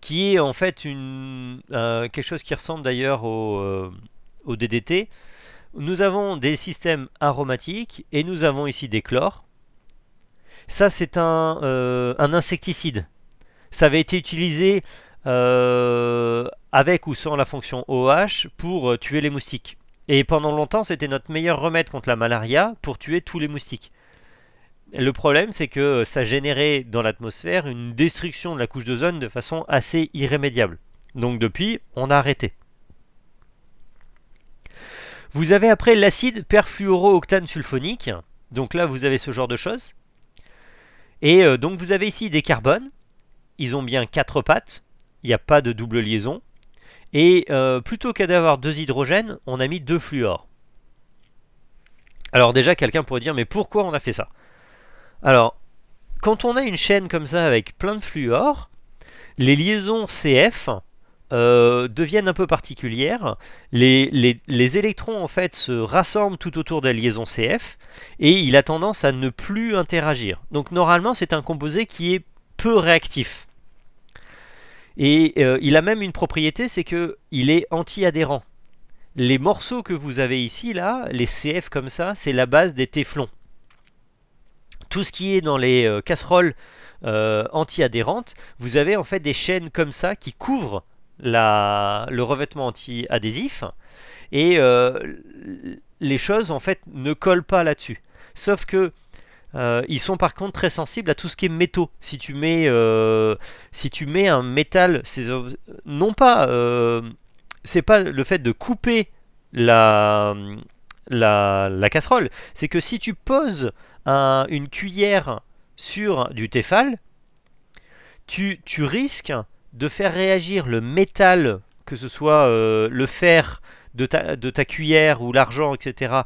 qui est en fait une, euh, quelque chose qui ressemble d'ailleurs au, euh, au DDT, nous avons des systèmes aromatiques et nous avons ici des chlores. Ça, c'est un, euh, insecticide. Ça avait été utilisé euh, avec ou sans la fonction OH pour euh, tuer les moustiques. Et pendant longtemps, c'était notre meilleur remède contre la malaria pour tuer tous les moustiques. Le problème, c'est que ça générait dans l'atmosphère une destruction de la couche d'ozone de façon assez irrémédiable. Donc depuis, on a arrêté. Vous avez après l'acide perfluoro octane sulfonique. Donc là, vous avez ce genre de choses. Et euh, donc vous avez ici des carbones. Ils ont bien quatre pattes. Il n'y a pas de double liaison. Et euh, plutôt qu'à d'avoir deux hydrogènes, on a mis deux fluors. Alors déjà, quelqu'un pourrait dire, mais pourquoi on a fait ça Alors, quand on a une chaîne comme ça avec plein de fluors, les liaisons CF euh, deviennent un peu particulières. Les, électrons en fait se rassemblent tout autour de la liaison CF et il a tendance à ne plus interagir. Donc normalement c'est un composé qui est peu réactif. Et euh, il a même une propriété, c'est que il est anti-adhérent. Les morceaux que vous avez ici là, les CF comme ça, c'est la base des téflons. Tout ce qui est dans les euh, casseroles anti-adhérentes, vous avez en fait des chaînes comme ça qui couvrent le revêtement anti-adhésif et euh, les choses en fait ne collent pas là-dessus. Sauf que euh, ils sont par contre très sensibles à tout ce qui est métaux. Si tu mets, euh, si tu mets un métal, non pas, c'est pas le fait de couper la, la, casserole, c'est que si tu poses une cuillère sur du Tefal, tu, tu risques de faire réagir le métal, que ce soit euh, le fer de ta, cuillère ou l'argent, etc.,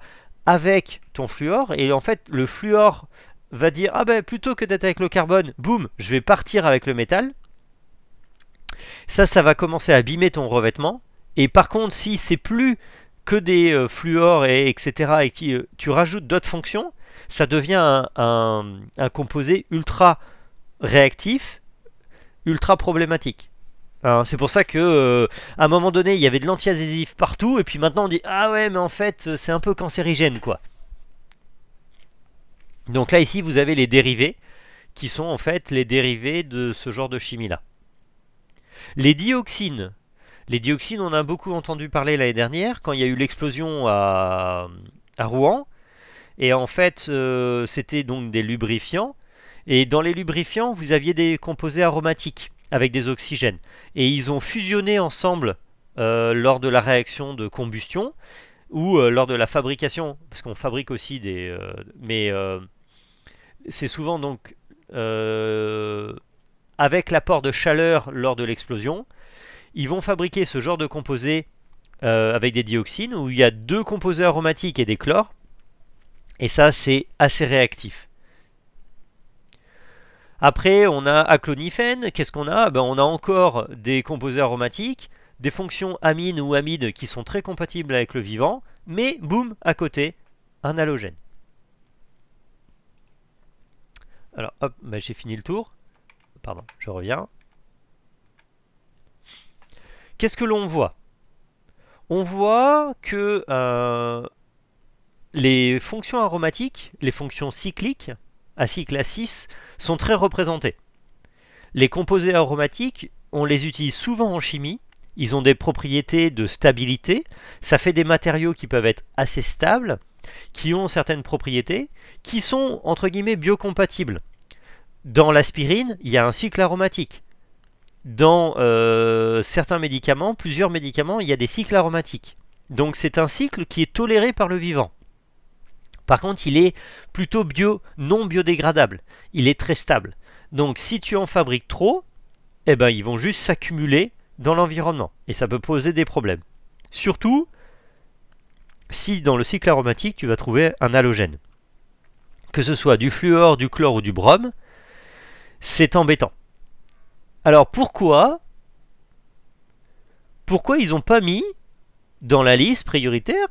avec ton fluor. Et en fait, le fluor va dire Ah ben, plutôt que d'être avec le carbone, boum, je vais partir avec le métal. Ça, ça va commencer à abîmer ton revêtement. Et par contre, si c'est plus que des fluor, euh, fluors et etc. et que euh, tu rajoutes d'autres fonctions, ça devient un composé ultra réactif ultra problématique. Hein, c'est pour ça que euh, à un moment donné, il y avait de l'antiadhésif partout, et puis maintenant on dit ah ouais, mais en fait, euh, c'est un peu cancérigène quoi. Donc là ici, vous avez les dérivés qui sont en fait les dérivés de ce genre de chimie là. Les dioxines. Les dioxines, on a beaucoup entendu parler l'année dernière quand il y a eu l'explosion à, Rouen. Et en fait, euh, c'était donc des lubrifiants et dans les lubrifiants, vous aviez des composés aromatiques avec des oxygènes. Et ils ont fusionné ensemble euh, lors de la réaction de combustion ou euh, lors de la fabrication, parce qu'on fabrique aussi des... Euh, mais c'est souvent donc avec l'apport de chaleur lors de l'explosion, ils vont fabriquer ce genre de composés avec des dioxines où il y a deux composés aromatiques et des chlores. Et ça, c'est assez réactif. Après, on a aclonifène. Qu'est-ce qu'on a ben, On a encore des composés aromatiques, des fonctions amines ou amides qui sont très compatibles avec le vivant, mais boum, à côté, un halogène. Alors, hop, ben, j'ai fini le tour. Pardon, je reviens. Qu'est-ce que l'on voit On voit que euh, les fonctions aromatiques, les fonctions cycliques, à cycle à 6, sont très représentés. Les composés aromatiques, on les utilise souvent en chimie, ils ont des propriétés de stabilité, ça fait des matériaux qui peuvent être assez stables, qui ont certaines propriétés, qui sont entre guillemets biocompatibles. Dans l'aspirine, il y a un cycle aromatique. Dans euh, certains médicaments, plusieurs médicaments, il y a des cycles aromatiques. Donc c'est un cycle qui est toléré par le vivant. Par contre, il est plutôt bio, non biodégradable. Il est très stable. Donc, si tu en fabriques trop, eh ben, ils vont juste s'accumuler dans l'environnement. Et ça peut poser des problèmes. Surtout si dans le cycle aromatique, tu vas trouver un halogène. Que ce soit du fluor, du chlore ou du brome, c'est embêtant. Alors pourquoi Pourquoi ils n'ont pas mis dans la liste prioritaire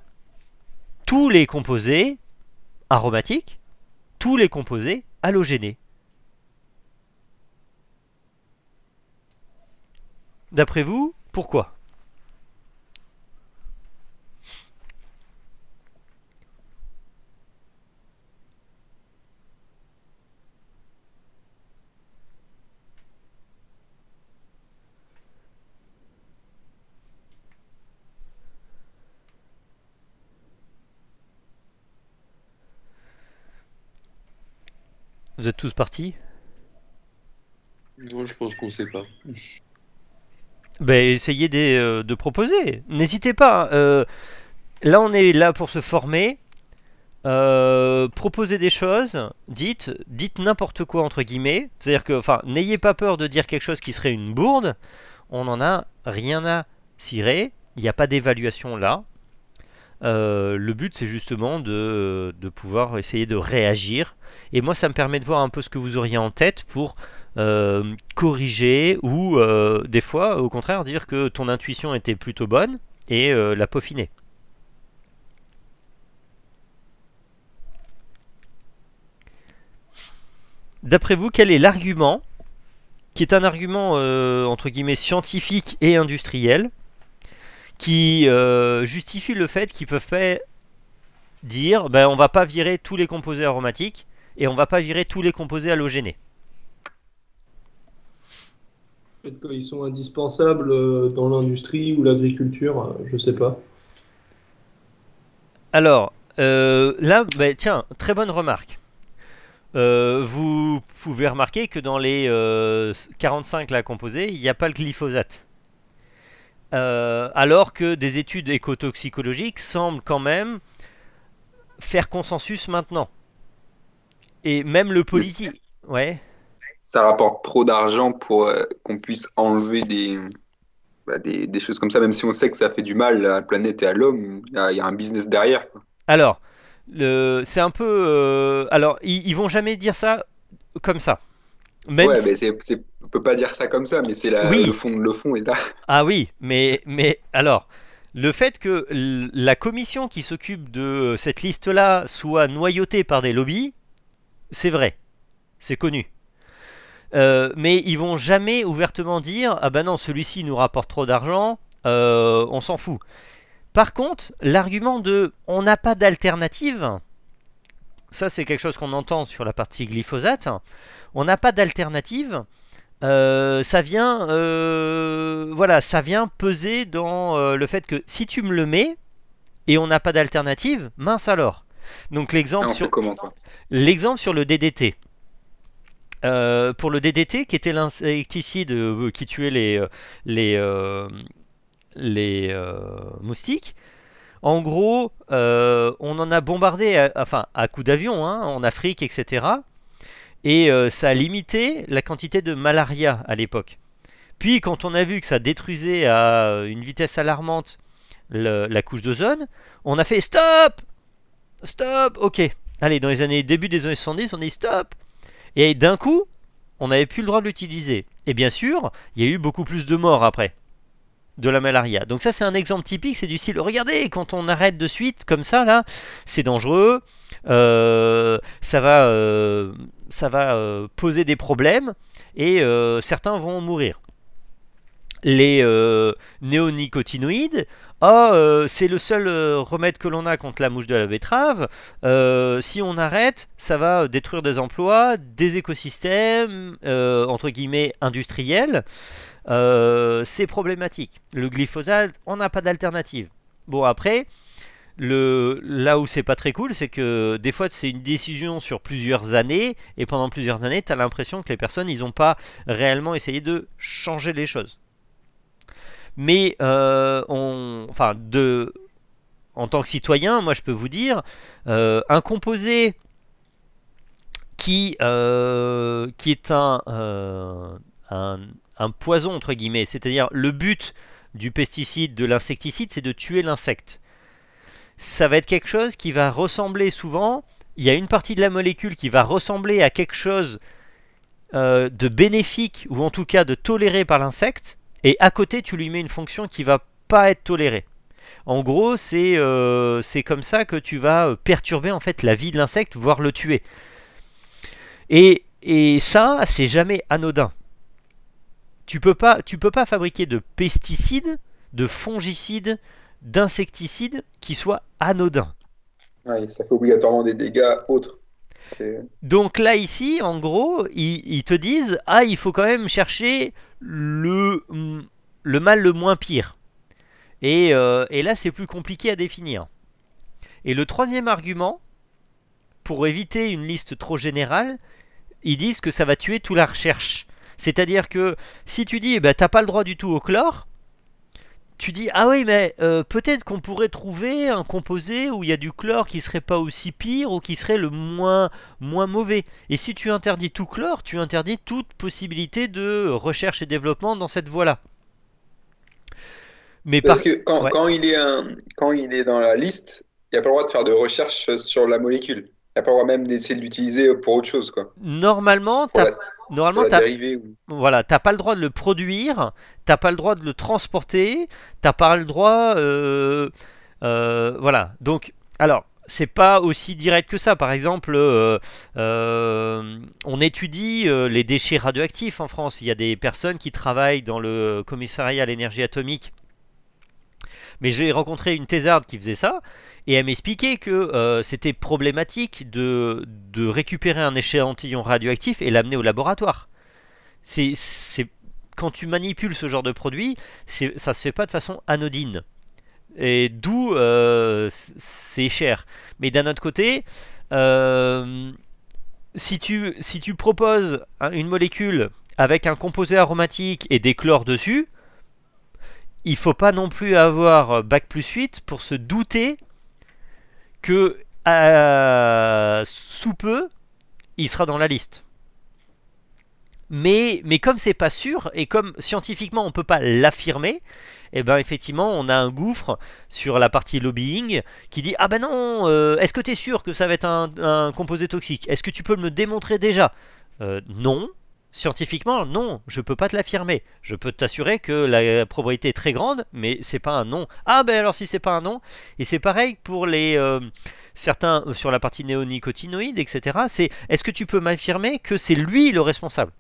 tous les composés Aromatiques, tous les composés halogénés. D'après vous, pourquoi Vous êtes tous partis Non, je pense qu'on sait pas. Ben, essayez euh, de, proposer. N'hésitez pas. Hein. Euh, là, on est là pour se former. Euh, proposez des choses, dites, dites n'importe quoi entre guillemets, c'est-à-dire que, enfin, n'ayez pas peur de dire quelque chose qui serait une bourde, on n'en a rien à cirer, il n'y a pas d'évaluation là, euh, le but, c'est justement de, pouvoir essayer de réagir. Et moi, ça me permet de voir un peu ce que vous auriez en tête pour euh, corriger ou, euh, des fois, au contraire, dire que ton intuition était plutôt bonne et la peaufiner. D'après vous, quel est l'argument qui est un argument entre guillemets scientifique et industriel qui euh, justifie le fait qu'ils peuvent pas dire ben, on va pas virer tous les composés aromatiques et on va pas virer tous les composés halogénés. Peut-être qu'ils sont indispensables euh, dans l'industrie ou l'agriculture, euh, je sais pas. Alors, là, ben, tiens, très bonne remarque. vous pouvez remarquer que dans les 45 là composés, il n'y a pas le glyphosate. Euh, alors que des études écotoxicologiques semblent quand même faire consensus maintenant. Et même le politique. Ouais. Ça rapporte trop d'argent pour euh, qu'on puisse enlever bah, des, des, choses comme ça, même si on sait que ça fait du mal à la planète et à l'homme. Il y, a un business derrière. Alors, c'est un peu. Euh, alors, ils, ils vont jamais dire ça comme ça ouais, mais peut pas dire ça comme ça, mais c'est la... le, fond, le fond est [LAUGHS] Ah oui, mais, mais alors, le fait que la commission qui s'occupe de cette liste-là soit noyautée par des lobbies, c'est vrai, c'est connu. Euh, mais ils vont jamais ouvertement dire ah ben non celui-ci nous rapporte trop d'argent, euh, on s'en fout. Par contre, l'argument de on n'a pas d'alternative, ça c'est quelque chose qu'on entend sur la partie glyphosate, on n'a pas d'alternative. Euh, ça vient, euh, voilà, ça vient peser dans euh, le fait que si tu me le mets et on n'a pas d'alternative, mince alors. Donc l'exemple ah, sur l'exemple sur le DDT. pour le DDT, qui était l'insecticide qui tuait les, les, les moustiques, en gros, euh, on en a bombardé, à, euh, enfin, à coups d'avion, hein, en Afrique, etc. Et euh, ça a limité la quantité de malaria à l'époque. Puis, quand on a vu que ça détruisait à une vitesse alarmante la couche d'ozone, on a fait stop Stop Ok. Allez, dans les années début des années 70, on dit stop Et d'un coup, on n'avait plus le droit de l'utiliser. Et bien sûr, il y a eu beaucoup plus de morts après de la malaria. Donc ça c'est un exemple typique, c'est du style, regardez, quand on arrête de suite comme ça, là, c'est dangereux, euh, ça va, euh, ça va euh, poser des problèmes et certains vont mourir. Les néonicotinoïdes, oh, c'est le seul remède que l'on a contre la mouche de la betterave. si on arrête, ça va détruire des emplois, des écosystèmes, entre guillemets, industriels. Euh, c'est problématique. Le glyphosate, on n'a pas d'alternative. Bon, après, le, là où c'est pas très cool, c'est que des fois c'est une décision sur plusieurs années, et pendant plusieurs années, tu as l'impression que les personnes, ils n'ont pas réellement essayé de changer les choses. Mais, euh, on, enfin, de, en tant que citoyen, moi je peux vous dire, euh, un composé qui, qui est un, un poison, entre guillemets. C'est-à-dire, le but du pesticide, de l'insecticide, c'est de tuer l'insecte. Ça va être quelque chose qui va ressembler souvent, il y a une partie de la molécule qui va ressembler à quelque chose euh, de bénéfique, ou en tout cas de toléré par l'insecte, et à côté, tu lui mets une fonction qui va pas être tolérée. En gros, c'est euh, comme ça que tu vas euh, perturber en fait la vie de l'insecte, voire le tuer. Et, et ça, c'est jamais anodin. Tu peux pas, tu peux pas fabriquer de pesticides, de fongicides, d'insecticides qui soient anodins. ça fait obligatoirement des dégâts autres. Donc là ici, en gros, ils, te disent ah il faut quand même chercher le le mal le moins pire. Et, euh, et là c'est plus compliqué à définir. Et le troisième argument, pour éviter une liste trop générale, ils disent que ça va tuer toute la recherche. C'est-à-dire que si tu dis, que eh tu ben, t'as pas le droit du tout au chlore, tu dis, ah oui, mais euh, peut-être qu'on pourrait trouver un composé où il y a du chlore qui serait pas aussi pire ou qui serait le moins, moins mauvais. Et si tu interdis tout chlore, tu interdis toute possibilité de recherche et développement dans cette voie-là. Mais Parce que quand, il est un, quand il est dans la liste, il n'y a pas le droit de faire de recherche sur la molécule. Il n'y a pas le droit même d'essayer de l'utiliser pour autre chose. Quoi. Normalement, tu n'as Normalement, tu n'as voilà, pas le droit de le produire, tu t'as pas le droit de le transporter, tu t'as pas le droit, euh, euh, voilà. Donc, alors, c'est pas aussi direct que ça. Par exemple, euh, on étudie les déchets radioactifs en France. Il y a des personnes qui travaillent dans le commissariat à l'énergie atomique. Mais j'ai rencontré une thésarde qui faisait ça, et elle m'expliquait que euh, c'était problématique de, de, récupérer un échantillon radioactif et l'amener au laboratoire. C'est, quand tu manipules ce genre de produit, ça se fait pas de façon anodine. Et d'où euh, c'est cher. Mais d'un autre côté, euh, si, tu, si tu proposes une molécule avec un composé aromatique et des chlores dessus, il faut pas non plus avoir bac plus 8 pour se douter que euh, sous peu, il sera dans la liste. Mais, mais comme c'est pas sûr, et comme scientifiquement on ne peut pas l'affirmer, et eh ben effectivement on a un gouffre sur la partie lobbying qui dit Ah ben non, euh, est-ce que tu es sûr que ça va être un, composé toxique Est-ce que tu peux me démontrer déjà euh, Non, Scientifiquement, non, je peux pas te l'affirmer. Je peux t'assurer que la probabilité est très grande, mais c'est pas un non. Ah ben alors si c'est pas un non, et c'est pareil pour les euh, certains euh, sur la partie néonicotinoïde, etc. C'est est-ce que tu peux m'affirmer que c'est lui le responsable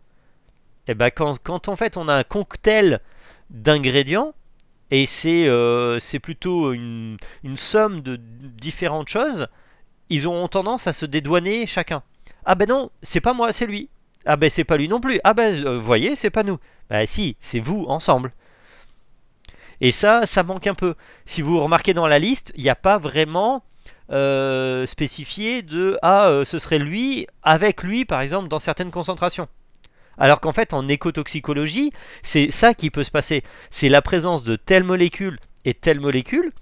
Eh ben quand, quand, en fait on a un cocktail d'ingrédients et c'est euh, c'est plutôt une, une somme de différentes choses, ils auront tendance à se dédouaner chacun. Ah ben non, c'est pas moi, c'est lui. Ah ben c'est pas lui non plus. Ah ben euh, vous voyez, c'est pas nous. ben, si, c'est vous ensemble. Et ça, ça manque un peu. Si vous remarquez dans la liste, il n'y a pas vraiment euh, spécifié de ah euh, ce serait lui avec lui par exemple dans certaines concentrations. Alors qu'en fait en écotoxicologie, c'est ça qui peut se passer. C'est la présence de telle molécule et telle molécule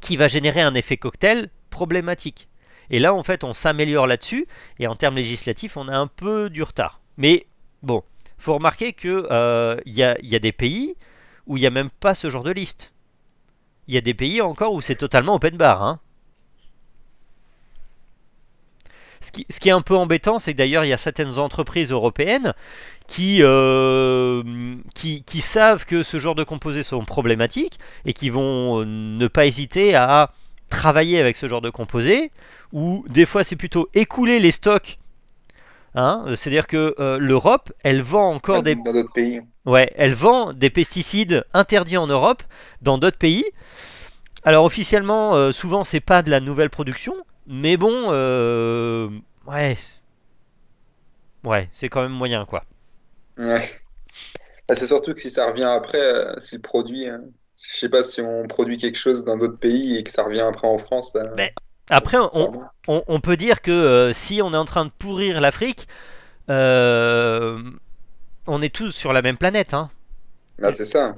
qui va générer un effet cocktail problématique. Et là, en fait, on s'améliore là-dessus, et en termes législatifs, on a un peu du retard. Mais bon, faut remarquer que euh, il y, a, des pays où il n'y a même pas ce genre de liste. Il y a des pays encore où c'est totalement open bar. Hein. Ce qui, est un peu embêtant, c'est que d'ailleurs, il y a certaines entreprises européennes qui, euh, savent que ce genre de composés sont problématiques et qui vont euh, ne pas hésiter à travailler avec ce genre de composé ou des fois c'est plutôt écouler les stocks. Hein C'est-à-dire que euh, l'Europe, elle vend encore des... Ouais, elle vend des pesticides interdits en Europe dans d'autres pays. Alors officiellement, euh, souvent c'est pas de la nouvelle production, mais bon, euh, ouais, ouais, c'est quand même moyen quoi. Ouais. Bah, c'est surtout que si ça revient après, euh, si le produit hein, je sais pas si on produit quelque chose dans d'autres pays et que ça revient après en France. Mais euh, ben, après, on, peut dire que euh, si on est en train de pourrir l'Afrique, euh, on est tous sur la même planète. Hein. Ah, c'est ça.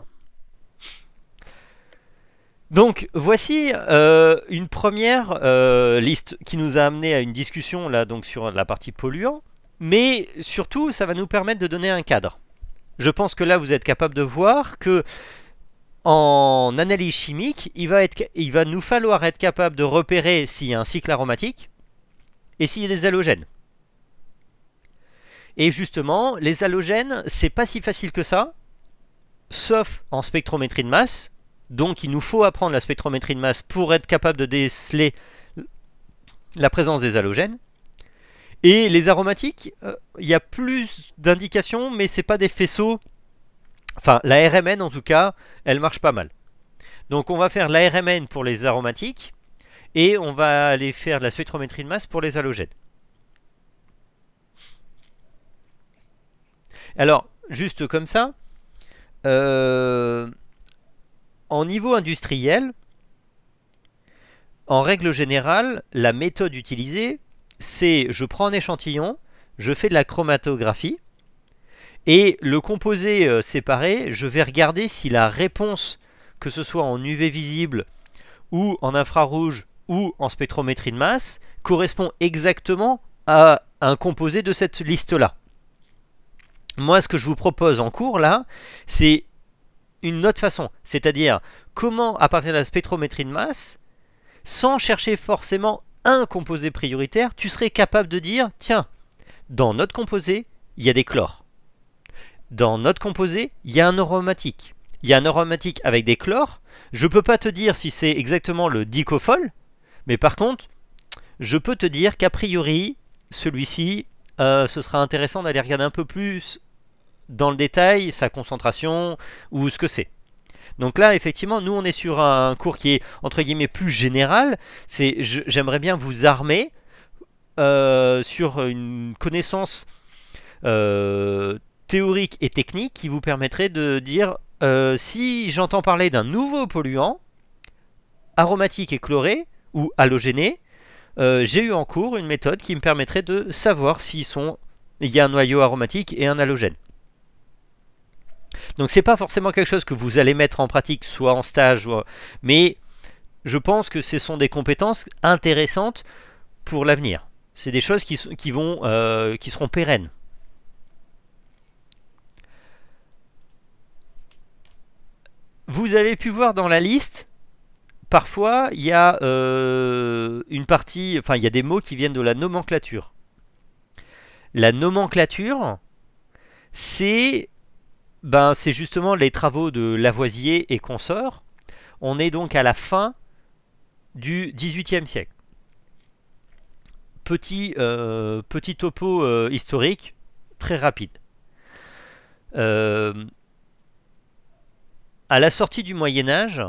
Donc voici une première liste qui nous a amené à une discussion là donc sur la partie polluant, mais surtout ça va nous permettre de donner un cadre. Je pense que là vous êtes capable de voir que en analyse chimique, il va, nous falloir être capable de repérer s'il y a un cycle aromatique et s'il y a des halogènes. Et justement, les halogènes, c'est pas si facile que ça, sauf en spectrométrie de masse. Donc il nous faut apprendre la spectrométrie de masse pour être capable de déceler la présence des halogènes. Et les aromatiques, euh, il y a plus d'indications, mais ce c'est pas des faisceaux Enfin, la RMN en tout cas, elle marche pas mal. Donc on va faire la RMN pour les aromatiques et on va aller faire de la spectrométrie de masse pour les halogènes. Alors, juste comme ça, euh, en niveau industriel, en règle générale, la méthode utilisée, c'est je prends un échantillon, je fais de la chromatographie, et le composé euh, séparé, je vais regarder si la réponse, que ce soit en UV visible ou en infrarouge ou en spectrométrie de masse, correspond exactement à un composé de cette liste-là. Moi, ce que je vous propose en cours, là, c'est une autre façon. C'est-à-dire, comment, à partir de la spectrométrie de masse, sans chercher forcément un composé prioritaire, tu serais capable de dire, tiens, dans notre composé, il y a des chlores dans notre composé, il y a un aromatique. Il y a un aromatique avec des chlores. Je ne peux pas te dire si c'est exactement le dicofol, mais par contre, je peux te dire qu'a priori, celui-ci, euh, ce sera intéressant d'aller regarder un peu plus dans le détail sa concentration ou ce que c'est. Donc là, effectivement, nous, on est sur un cours qui est, entre guillemets, plus général. C'est, j'aimerais bien vous armer euh, sur une connaissance euh, théorique et technique qui vous permettrait de dire euh, si j'entends parler d'un nouveau polluant, aromatique et chloré ou halogéné, euh, j'ai eu en cours une méthode qui me permettrait de savoir s'ils il y a un noyau aromatique et un halogène. Donc c'est pas forcément quelque chose que vous allez mettre en pratique, soit en stage, mais je pense que ce sont des compétences intéressantes pour l'avenir. C'est des choses qui, vont, euh, qui seront pérennes. Vous avez pu voir dans la liste, parfois il y a euh, une partie, enfin il y a des mots qui viennent de la nomenclature. La nomenclature, c'est ben, justement les travaux de Lavoisier et consorts. On est donc à la fin du XVIIIe siècle. Petit, euh, petit topo euh, historique, très rapide. Euh, à la sortie du Moyen Âge,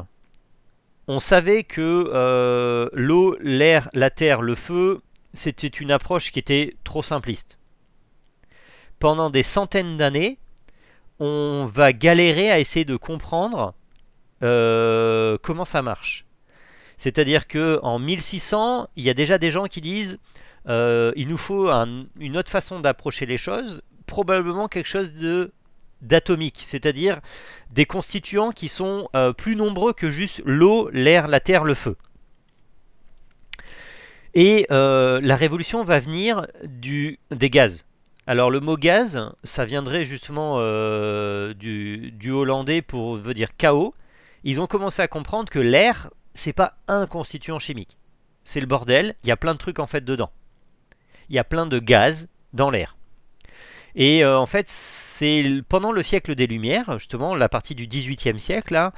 on savait que euh, l'eau, l'air, la terre, le feu, c'était une approche qui était trop simpliste. Pendant des centaines d'années, on va galérer à essayer de comprendre euh, comment ça marche. C'est-à-dire que en 1600, il y a déjà des gens qui disent euh, il nous faut une autre façon d'approcher les choses, probablement quelque chose de d'atomiques, c'est-à-dire des constituants qui sont euh, plus nombreux que juste l'eau, l'air, la terre, le feu. Et euh, la révolution va venir du, des gaz. Alors le mot gaz, ça viendrait justement euh, du, du, hollandais pour veut dire chaos. Ils ont commencé à comprendre que l'air, c'est pas un constituant chimique. C'est le bordel, il y a plein de trucs en fait dedans. Il y a plein de gaz dans l'air. Et euh, en fait, c'est pendant le siècle des Lumières, justement, la partie du XVIIIe siècle, hein,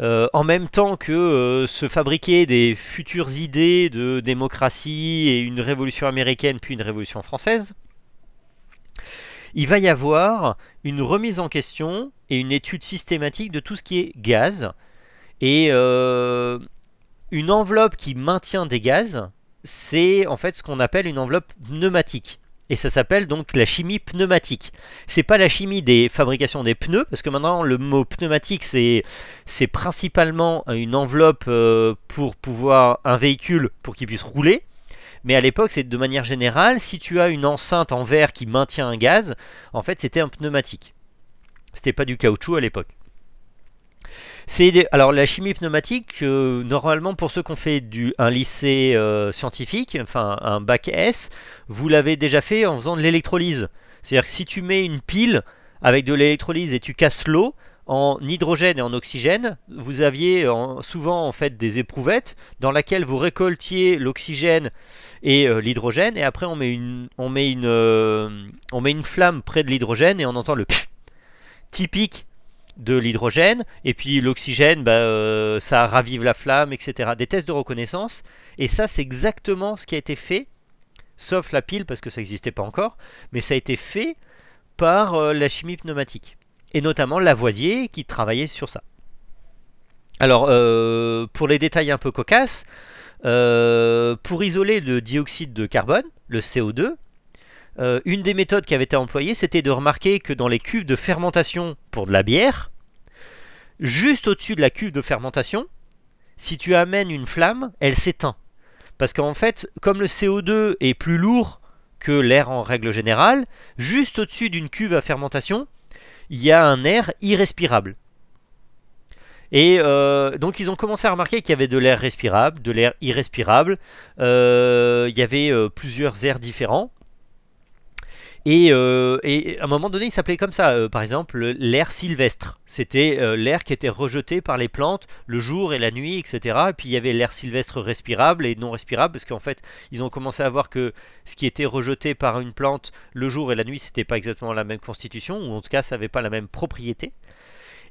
euh, en même temps que euh, se fabriquaient des futures idées de démocratie et une révolution américaine puis une révolution française, il va y avoir une remise en question et une étude systématique de tout ce qui est gaz. Et une enveloppe qui maintient des gaz, c'est en fait ce qu'on appelle une enveloppe pneumatique et ça s'appelle donc la chimie pneumatique. C'est pas la chimie des fabrications des pneus, parce que maintenant le mot pneumatique c'est principalement une enveloppe euh, pour pouvoir un véhicule pour qu'il puisse rouler. Mais à l'époque, c'est de manière générale, si tu as une enceinte en verre qui maintient un gaz, en fait c'était un pneumatique. C'était pas du caoutchouc à l'époque. Alors la chimie pneumatique, euh, normalement pour ceux qui ont fait du... un lycée euh, scientifique, enfin un bac S, vous l'avez déjà fait en faisant de l'électrolyse. C'est-à-dire que si tu mets une pile avec de l'électrolyse et tu casses l'eau, en hydrogène et en oxygène, vous aviez souvent en fait des éprouvettes dans laquelle vous récoltiez l'oxygène et euh, l'hydrogène et après on met une on met une on met une flamme près de l'hydrogène et on entend le pfff typique de l'hydrogène, et puis l'oxygène, bah, euh, ça ravive la flamme, etc. Des tests de reconnaissance, et ça c'est exactement ce qui a été fait, sauf la pile parce que ça n'existait pas encore, mais ça a été fait par euh, la chimie pneumatique, et notamment Lavoisier qui travaillait sur ça. Alors, euh, pour les détails un peu cocasses, pour isoler le dioxyde de carbone, le CO2, euh, une des méthodes qui avait été employée, c'était de remarquer que dans les cuves de fermentation pour de la bière, juste au-dessus de la cuve de fermentation, si tu amènes une flamme, elle s'éteint. Parce qu'en fait, comme le CO2 est plus lourd que l'air en règle générale, juste au-dessus d'une cuve à fermentation, il y a un air irrespirable. Et euh, donc ils ont commencé à remarquer qu'il y avait de l'air respirable, de l'air irrespirable, euh, il y avait plusieurs airs différents. Euh, et, à un moment donné, il s'appelait comme ça. Euh, par exemple, l'air sylvestre. C'était euh, l'air qui était rejeté par les plantes le jour et la nuit, etc. Et puis il y avait l'air sylvestre respirable et non respirable, parce qu'en fait, ils ont commencé à voir que ce qui était rejeté par une plante le jour et la nuit, ce n'était pas exactement la même constitution, ou en tout cas, ça n'avait pas la même propriété.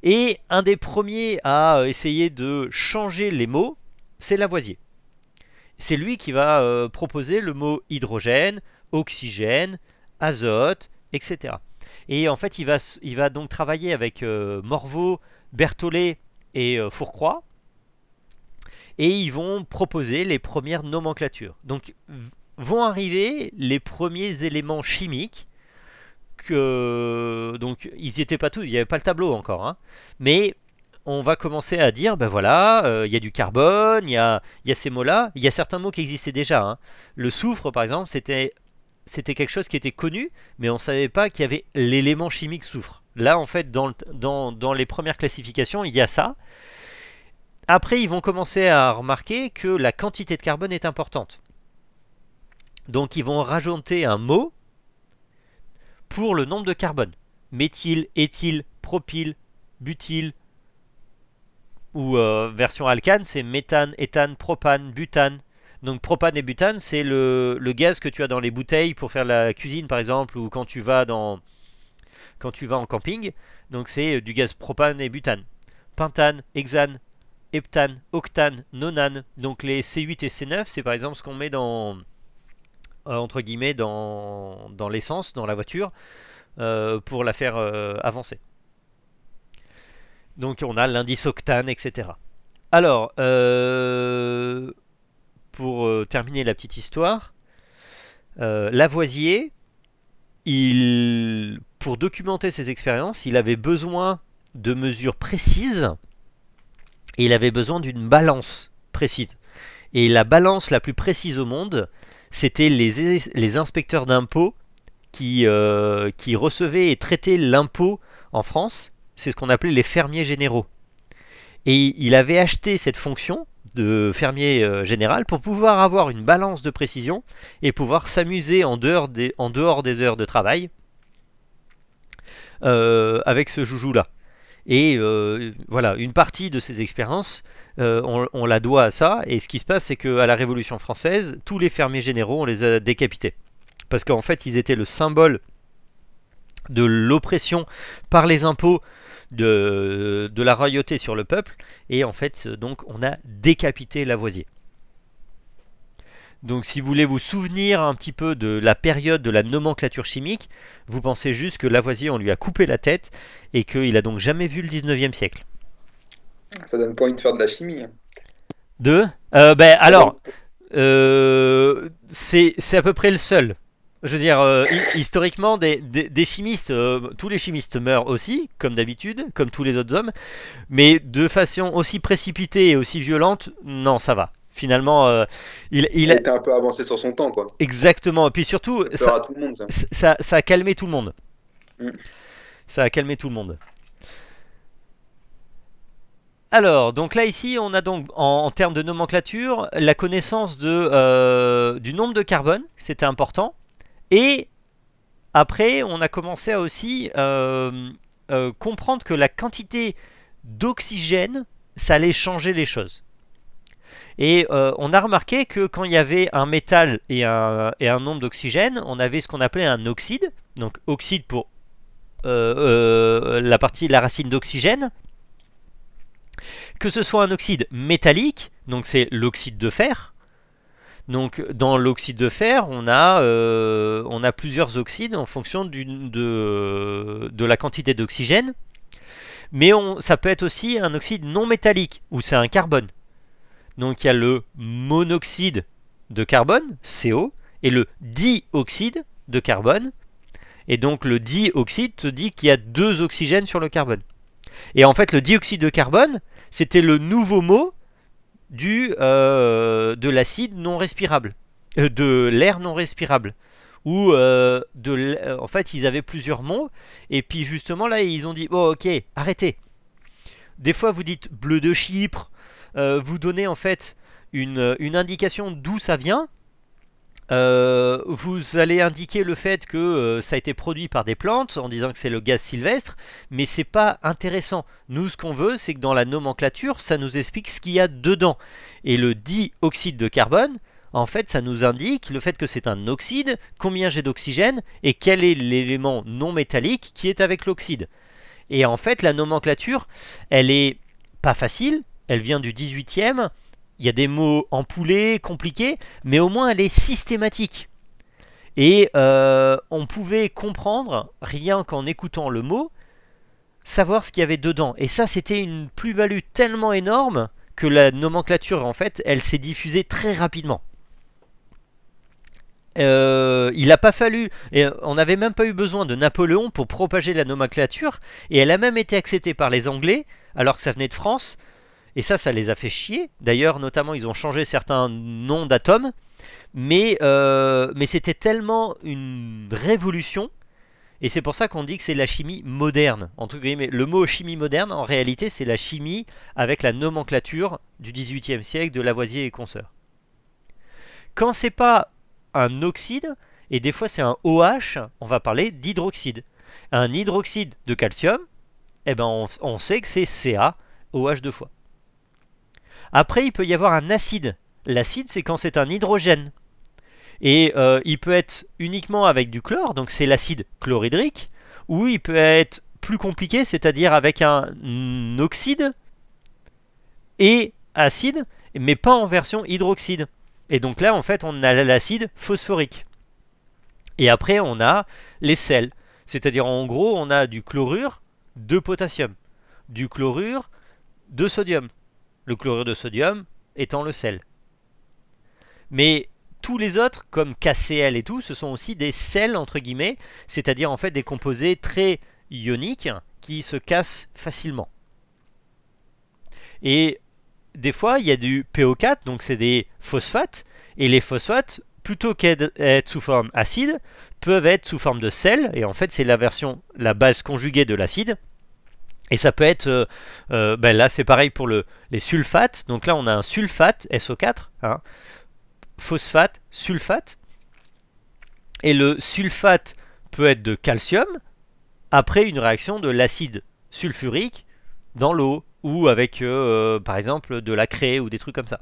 Et un des premiers à essayer de changer les mots, c'est Lavoisier. C'est lui qui va proposer le mot hydrogène, oxygène, azote, etc. Et en fait, il va, il va donc travailler avec euh, Morveau, Berthollet et Fourcroix. Euh, Fourcroy. Et ils vont proposer les premières nomenclatures. Donc vont arriver les premiers éléments chimiques. Que, donc ils n'y étaient pas tous, il n'y avait pas le tableau encore. Hein. mais on va commencer à dire, ben voilà, euh, il y a du carbone, il y a, y a, ces mots-là, il y a certains mots qui existaient déjà. Hein. Le soufre, par exemple, c'était c'était quelque chose qui était connu, mais on ne savait pas qu'il y avait l'élément chimique soufre. Là, en fait, dans, dans, les premières classifications, il y a ça. Après, ils vont commencer à remarquer que la quantité de carbone est importante. Donc, ils vont rajouter un mot pour le nombre de carbone. Méthyl, éthyl, propyl, butyl, ou euh, version alcane, c'est méthane, éthane, propane, butane, donc propane et butane, c'est le, gaz que tu as dans les bouteilles pour faire la cuisine par exemple ou quand tu vas dans quand tu vas en camping. Donc c'est euh, du gaz propane et butane. Pentane, hexane, heptane, octane, nonane. Donc les C8 et C9, c'est par exemple ce qu'on met dans euh, entre guillemets dans, dans l'essence, dans la voiture, euh, pour la faire avancer. Donc on a l'indice octane, etc. Alors, euh, pour euh, terminer la petite histoire, euh, Lavoisier, il, pour documenter ses expériences, il avait besoin de mesures précises et il avait besoin d'une balance précise. Et la balance la plus précise au monde, c'était les, inspecteurs d'impôts qui, euh, qui recevaient et traitaient l'impôt en France. C'est ce qu'on appelait les fermiers généraux. Et il avait acheté cette fonction de fermier euh, général pour pouvoir avoir une balance de précision et pouvoir s'amuser en, en, dehors des heures de travail euh, avec ce joujou-là. Et euh, voilà, une partie de ces expériences, on, on, la doit à ça. Et ce qui se passe, c'est qu'à la Révolution française, tous les fermiers généraux, on les a décapités. Parce qu'en fait, ils étaient le symbole de l'oppression par les impôts de, la royauté sur le peuple, et en fait, euh, donc, on a décapité Lavoisier. Donc, si vous voulez vous souvenir un petit peu de la période de la nomenclature chimique, vous pensez juste que Lavoisier, on lui a coupé la tête et qu'il a donc jamais vu le 19e siècle. Ça donne point de de la chimie. Hein. De euh, ben, ah alors, euh, c'est à peu près le seul. Je veux dire, euh, historiquement, des, des, chimistes, euh, tous les chimistes meurent aussi, comme d'habitude, comme tous les autres hommes, mais de façon aussi précipitée et aussi violente, non, ça va. Finalement, euh, il, il, a... été un peu avancé sur son temps, quoi. Exactement, et puis surtout, ça, ça. a calmé tout le monde. Mm. Ça a calmé tout le monde. Alors, donc là ici, on a donc en, termes de nomenclature la connaissance de, du nombre de carbone, c'était important et après, on a commencé à aussi euh, euh, comprendre que la quantité d'oxygène, ça allait changer les choses. Et euh, on a remarqué que quand il y avait un métal et un, nombre d'oxygène, on avait ce qu'on appelait un oxyde, donc oxyde pour la partie, de la racine d'oxygène, que ce soit un oxyde métallique, donc c'est l'oxyde de fer, donc dans l'oxyde de fer, on a, euh, plusieurs oxydes en fonction de, la quantité d'oxygène. Mais ça peut être aussi un oxyde non métallique, où c'est un carbone. Donc il y a le monoxyde de carbone, CO, et le dioxyde de carbone. Et donc le dioxyde te dit qu'il y a deux oxygènes sur le carbone. Et en fait le dioxyde de carbone, c'était le nouveau mot du, euh, de l'acide non respirable, euh, de l'air non respirable. Ou euh, de, en fait, ils avaient plusieurs mots, et puis justement là, ils ont dit oh, ok, arrêtez. Des fois, vous dites bleu de Chypre, vous donnez en fait une, une indication d'où ça vient, euh, vous allez indiquer le fait que euh, ça a été produit par des plantes en disant que c'est le gaz sylvestre, mais c'est pas intéressant. Nous, ce qu'on veut, c'est que dans la nomenclature, ça nous explique ce qu'il y a dedans. Et le dioxyde de carbone, en fait, ça nous indique le fait que c'est un oxyde, combien j'ai d'oxygène et quel est l'élément non métallique qui est avec l'oxyde. Et en fait, la nomenclature, elle est pas facile, elle vient du 18e, il y a des mots empoulés, compliqués, mais au moins elle est systématique. Et euh, on pouvait comprendre, rien qu'en écoutant le mot, savoir ce qu'il y avait dedans. Et ça, c'était une plus-value tellement énorme que la nomenclature, en fait, elle s'est diffusée très rapidement. Euh, il n'a pas fallu, et on n'avait même pas eu besoin de Napoléon pour propager la nomenclature, et elle a même été acceptée par les Anglais, alors que ça venait de France, et ça, ça les a fait chier. D'ailleurs, notamment, ils ont changé certains noms d'atomes. Mais, euh, c'était tellement une révolution. Et c'est pour ça qu'on dit que c'est la chimie moderne. tout cas, le mot chimie moderne, en réalité, c'est la chimie avec la nomenclature du XVIIIe siècle de Lavoisier et consorts. Quand c'est pas un oxyde, et des fois c'est un OH, on va parler d'hydroxyde. Un hydroxyde de calcium, eh ben on, sait que c'est CaOH deux fois. Après, il peut y avoir un acide. L'acide, c'est quand c'est un hydrogène. Et euh, il peut être uniquement avec du chlore, donc c'est l'acide chlorhydrique, ou il peut être plus compliqué, c'est-à-dire avec un oxyde et acide, mais pas en version hydroxyde. Et donc là, en fait, on a l'acide phosphorique. Et après, on a les sels. C'est-à-dire, en gros, on a du chlorure de potassium, du chlorure de sodium, le chlorure de sodium étant le sel. Mais tous les autres, comme KCl et tout, ce sont aussi des sels entre guillemets, c'est-à-dire en fait des composés très ioniques qui se cassent facilement. Et des fois, il y a du PO4, donc c'est des phosphates, et les phosphates, plutôt qu'être sous forme acide, peuvent être sous forme de sel, et en fait c'est la version, la base conjuguée de l'acide, et ça peut être, euh, euh, ben là c'est pareil pour le, les sulfates, donc là on a un sulfate, SO4, hein, phosphate, sulfate, et le sulfate peut être de calcium après une réaction de l'acide sulfurique dans l'eau, ou avec euh, par exemple de la craie ou des trucs comme ça.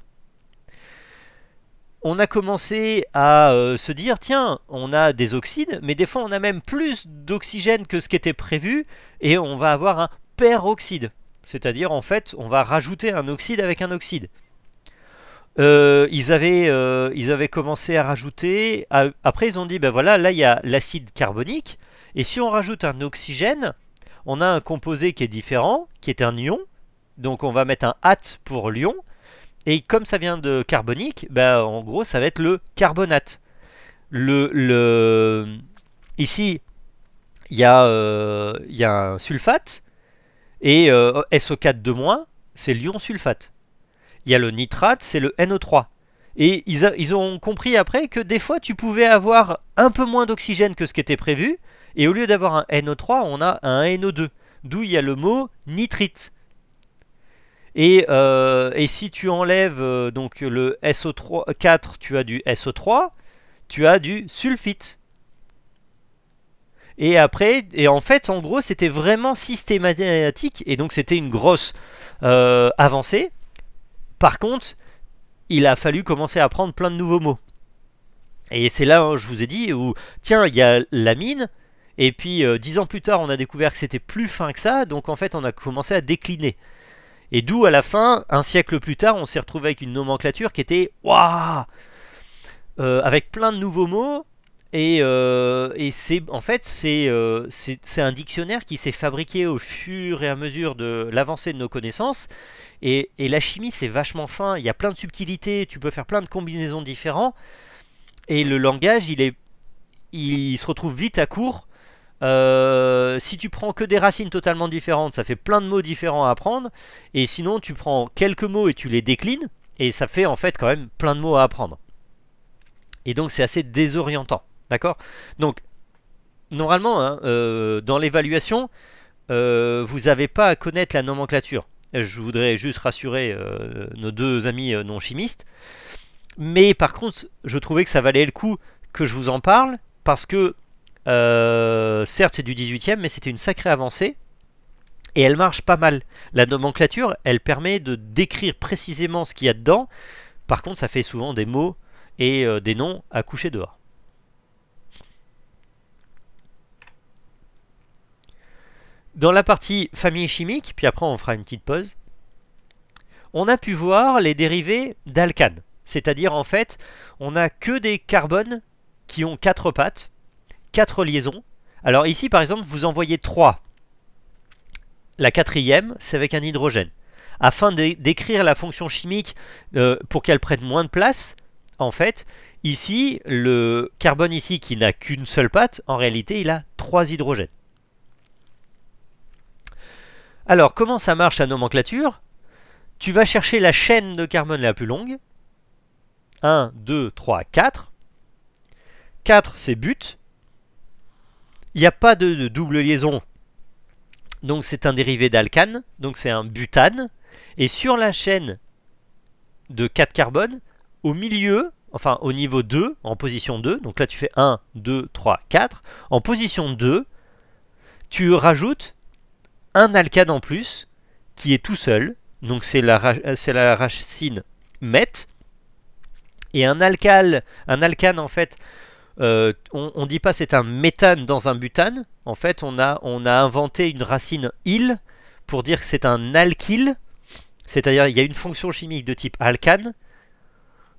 On a commencé à se dire tiens, on a des oxydes, mais des fois on a même plus d'oxygène que ce qui était prévu, et on va avoir un peroxyde. C'est-à-dire, en fait, on va rajouter un oxyde avec un oxyde. Euh, euh, ils, avaient, commencé à rajouter. après, ils ont dit ben voilà, là, il y a l'acide carbonique. Et si on rajoute un oxygène, on a un composé qui est différent, qui est un ion. Donc, on va mettre un at » pour l'ion. Et comme ça vient de carbonique, ben, en gros, ça va être le carbonate. Le, Ici, il y, a, euh, y a un sulfate. Et euh, SO4 de moins, c'est l'ion sulfate. Il y a le nitrate, c'est le NO3. Et ils, ont compris après que des fois tu pouvais avoir un peu moins d'oxygène que ce qui était prévu, et au lieu d'avoir un NO3, on a un NO2, d'où il y a le mot nitrite. Et, euh, si tu enlèves euh, donc le SO4, tu as du SO3, tu as du sulfite. Et après, et en fait, en gros, c'était vraiment systématique, et donc c'était une grosse euh, avancée. Par contre, il a fallu commencer à apprendre plein de nouveaux mots. Et c'est là, hein, je vous ai dit, où, tiens, il y a la mine, et puis euh, dix ans plus tard, on a découvert que c'était plus fin que ça, donc en fait, on a commencé à décliner. Et d'où, à la fin, un siècle plus tard, on s'est retrouvé avec une nomenclature qui était, waouh, euh, avec plein de nouveaux mots, euh, et, c'est en fait euh, c'est un dictionnaire qui s'est fabriqué au fur et à mesure de l'avancée de nos connaissances. Et, la chimie c'est vachement fin, il y a plein de subtilités, tu peux faire plein de combinaisons différentes. Et le langage il est il se retrouve vite à court. Euh, si tu prends que des racines totalement différentes, ça fait plein de mots différents à apprendre. Et sinon tu prends quelques mots et tu les déclines, et ça fait en fait quand même plein de mots à apprendre. Et donc c'est assez désorientant. D'accord Donc, normalement, hein, euh, dans l'évaluation, euh, vous n'avez pas à connaître la nomenclature. Je voudrais juste rassurer euh, nos deux amis non chimistes. Mais par contre, je trouvais que ça valait le coup que je vous en parle, parce que, certes, c'est du 18e, mais c'était une sacrée avancée. Et elle marche pas mal. La nomenclature, elle permet de décrire précisément ce qu'il y a dedans. Par contre, ça fait souvent des mots et des noms à coucher dehors. Dans la partie famille chimique, puis après on fera une petite pause, on a pu voir les dérivés d'alcanes. C'est-à-dire en fait, on n'a que des carbones qui ont quatre pattes, quatre liaisons. Alors ici par exemple, vous en voyez 3. La quatrième, c'est avec un hydrogène. Afin d'écrire la fonction chimique euh, pour qu'elle prenne moins de place, en fait, ici, le carbone ici qui n'a qu'une seule patte, en réalité, il a trois hydrogènes. Alors, comment ça marche la nomenclature Tu vas chercher la chaîne de carbone la plus longue. 1, 2, 3, 4. 4, c'est but. Il n'y a pas de, double liaison. Donc c'est un dérivé d'alcane, donc c'est un butane. Et sur la chaîne de 4 carbones, au milieu, enfin au niveau 2, en position 2, donc là tu fais 1, 2, 3, 4, en position 2, tu rajoutes un alcane en plus qui est tout seul. Donc c'est la, euh, la, racine met. Et un alcane, un alcane en fait, euh, on, ne dit pas c'est un méthane dans un butane. En fait, on a, on a inventé une racine il pour dire que c'est un alkyle. C'est-à-dire il y a une fonction chimique de type alcane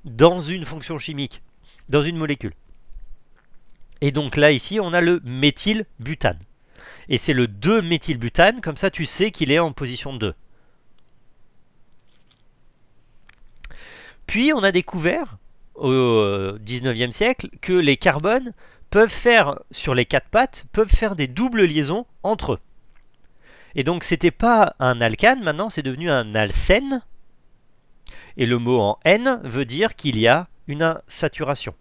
dans une fonction chimique, dans une molécule. Et donc là ici, on a le méthylbutane et c'est le 2-méthylbutane, comme ça tu sais qu'il est en position 2. Puis on a découvert au 19e euh, siècle que les carbones peuvent faire sur les quatre pattes, peuvent faire des doubles liaisons entre eux. Et donc c'était pas un alcane, maintenant c'est devenu un alcène. Et le mot en N veut dire qu'il y a une saturation.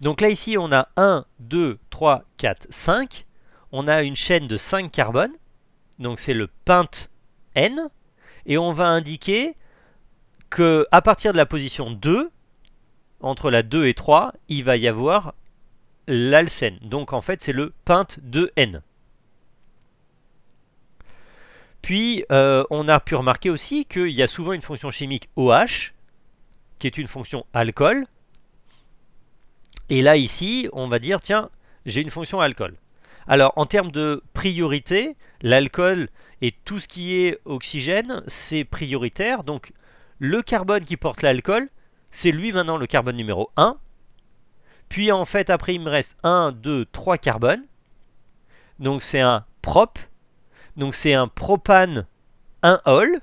Donc là ici on a 1, 2, 3, 4, 5. On a une chaîne de 5 carbones, donc c'est le pint n, et on va indiquer que à partir de la position 2, entre la 2 et 3, il va y avoir l'alcène. Donc en fait c'est le pint de n. Puis euh, on a pu remarquer aussi qu'il y a souvent une fonction chimique OH, qui est une fonction alcool, et là, ici, on va dire, tiens, j'ai une fonction alcool. Alors, en termes de priorité, l'alcool et tout ce qui est oxygène, c'est prioritaire. Donc, le carbone qui porte l'alcool, c'est lui maintenant le carbone numéro 1. Puis, en fait, après, il me reste 1, 2, 3 carbones. Donc, c'est un prop. Donc, c'est un propane 1 ol.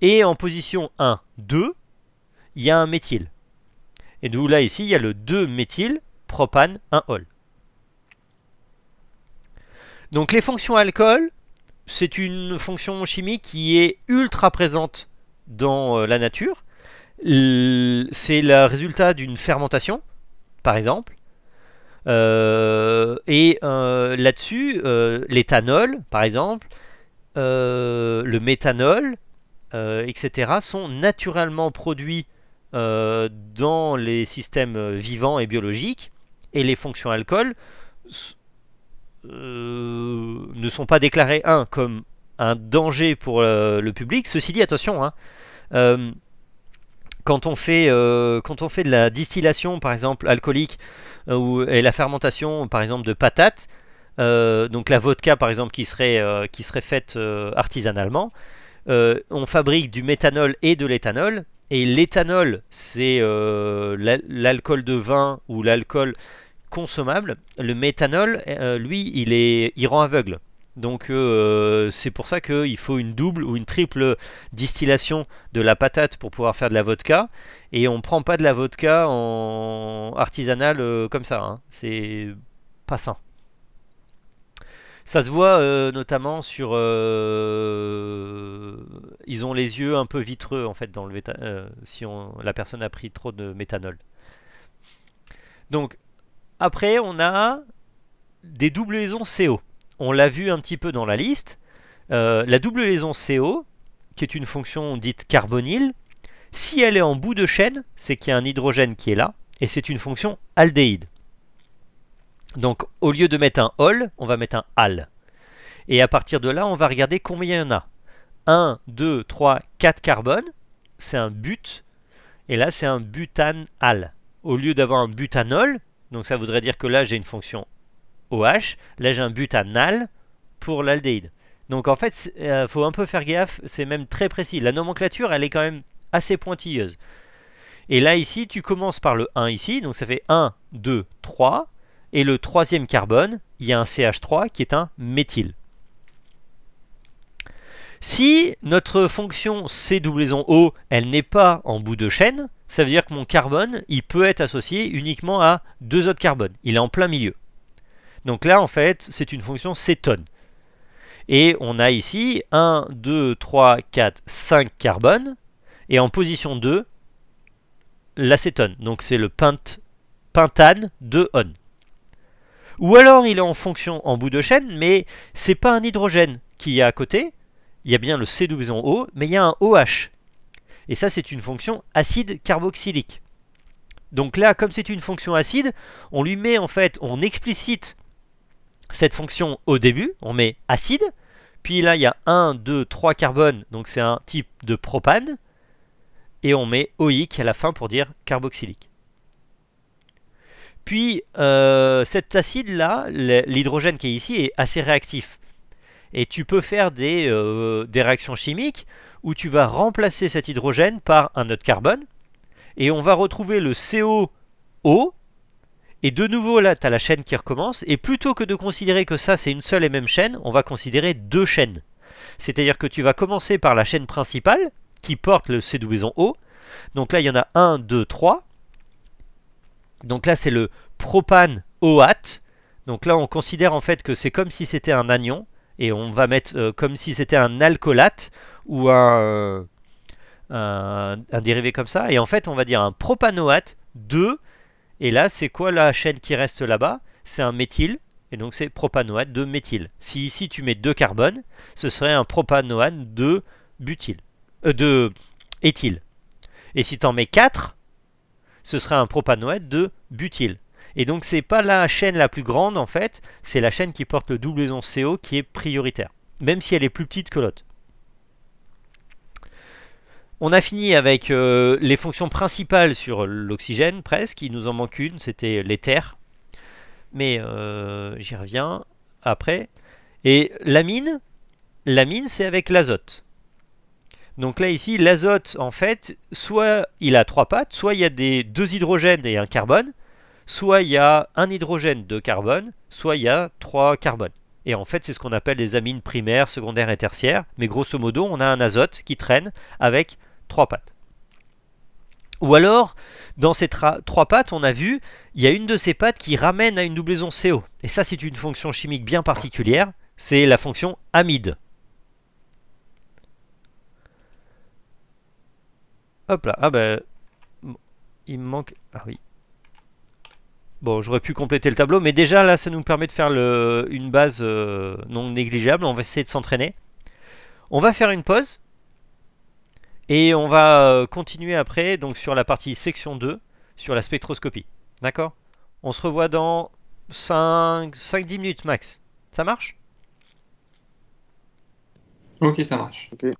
Et en position 1, 2, il y a un méthyl. Et d'où là, ici, il y a le 2-méthylpropane-1-ol. Donc les fonctions alcool, c'est une fonction chimique qui est ultra présente dans euh, la nature. C'est le résultat d'une fermentation, par exemple. Euh, et euh, là-dessus, l'éthanol, par exemple, le méthanol, etc., sont naturellement produits euh, dans les systèmes vivants et biologiques, et les fonctions alcool euh, ne sont pas déclarées, un, comme un danger pour euh, le, public. Ceci dit, attention, hein, quand, on fait, quand on fait de la distillation, par exemple, alcoolique, ou, et la fermentation, par exemple, de patates, donc la vodka, par exemple, qui serait, qui serait faite artisanalement, on fabrique du méthanol et de l'éthanol, et l'éthanol, c'est euh, l'alcool de vin ou l'alcool consommable. Le méthanol, euh, lui, il, est, il rend aveugle. Donc euh, c'est pour ça qu'il faut une double ou une triple distillation de la patate pour pouvoir faire de la vodka. Et on ne prend pas de la vodka en artisanale comme ça. Hein. C'est pas sain. Ça se voit euh, notamment sur... Euh, ils ont les yeux un peu vitreux en fait dans le euh, si la personne a pris trop de méthanol. Donc après on a des doubles liaisons CO. On l'a vu un petit peu dans la liste. la double liaison CO, qui est une fonction dite carbonyle, si elle est en bout de chaîne, c'est qu'il y a un hydrogène qui est là, et c'est une fonction aldéhyde. Donc au lieu de mettre un all, on va mettre un al ». Et à partir de là, on va regarder combien il y en a. 1, 2, 3, 4 carbone, c'est un but. Et là, c'est un butan-al. Au lieu d'avoir un butanol, donc ça voudrait dire que là, j'ai une fonction OH, là, j'ai un butanal pour l'aldéhyde. Donc en fait, il euh, faut un peu faire gaffe, c'est même très précis. La nomenclature, elle est quand même assez pointilleuse. Et là, ici, tu commences par le 1 ici, donc ça fait 1, 2, 3. Et le troisième carbone, il y a un CH3 qui est un méthyle. Si notre fonction C doublaison O, elle n'est pas en bout de chaîne, ça veut dire que mon carbone, il peut être associé uniquement à deux autres carbones. Il est en plein milieu. Donc là, en fait, c'est une fonction cétone. Et on a ici 1, 2, 3, 4, 5 carbones. Et en position 2, l'acétone. Donc c'est le pentane de on. Ou alors il est en fonction en bout de chaîne, mais c'est pas un hydrogène qui est a à côté. Il y a bien le c en o mais il y a un OH. Et ça, c'est une fonction acide carboxylique. Donc là, comme c'est une fonction acide, on lui met en fait, on explicite cette fonction au début, on met acide, puis là il y a 1, 2, 3 carbone, donc c'est un type de propane, et on met oïque à la fin pour dire carboxylique. Puis euh, cet acide-là, l'hydrogène qui est ici, est assez réactif. Et tu peux faire euh, des, réactions chimiques où tu vas remplacer cet hydrogène par un autre carbone. Et on va retrouver le COO. Et de nouveau là, tu as la chaîne qui recommence. Et plutôt que de considérer que ça c'est une seule et même chaîne, on va considérer deux chaînes. C'est-à-dire que tu vas commencer par la chaîne principale qui porte le C2O. Donc là, il y en a 1, 2, 3. Donc là, c'est le propanoate. Donc là, on considère en fait que c'est comme si c'était un anion. Et on va mettre euh, comme si c'était un alcoolate ou euh, un, dérivé comme ça. Et en fait, on va dire un propanoate 2. Et là, c'est quoi la chaîne qui reste là-bas C'est un méthyle. Et donc, c'est propanoate 2 méthyle. Si ici, tu mets deux carbones, ce serait un propanoate 2 butyl. Euh, de éthyle. Et si tu en mets 4, ce sera un propanoate de butyl. Et donc c'est pas la chaîne la plus grande en fait, c'est la chaîne qui porte le doublaison CO qui est prioritaire, même si elle est plus petite que l'autre. On a fini avec euh, les fonctions principales sur l'oxygène presque, il nous en manque une, c'était l'éther. Mais euh, j'y reviens après. Et l'amine, l'amine c'est avec l'azote. Donc là ici, l'azote en fait, soit il a trois pattes, soit il y a des deux hydrogènes et un carbone, soit il y a un hydrogène, deux carbone soit il y a trois carbones. Et en fait, c'est ce qu'on appelle des amines primaires, secondaires et tertiaires. Mais grosso modo, on a un azote qui traîne avec trois pattes. Ou alors, dans ces trois pattes, on a vu, il y a une de ces pattes qui ramène à une doublaison CO. Et ça, c'est une fonction chimique bien particulière, c'est la fonction amide. Hop là, ah ben... il me manque... Ah oui. Bon, j'aurais pu compléter le tableau, mais déjà là, ça nous permet de faire une base euh, non négligeable. On va essayer de s'entraîner. On va faire une pause. Et on va euh, continuer après, donc sur la partie section 2, sur la spectroscopie. D'accord On se revoit dans 5-10 minutes max. Ça marche Ok, ça marche. Ok.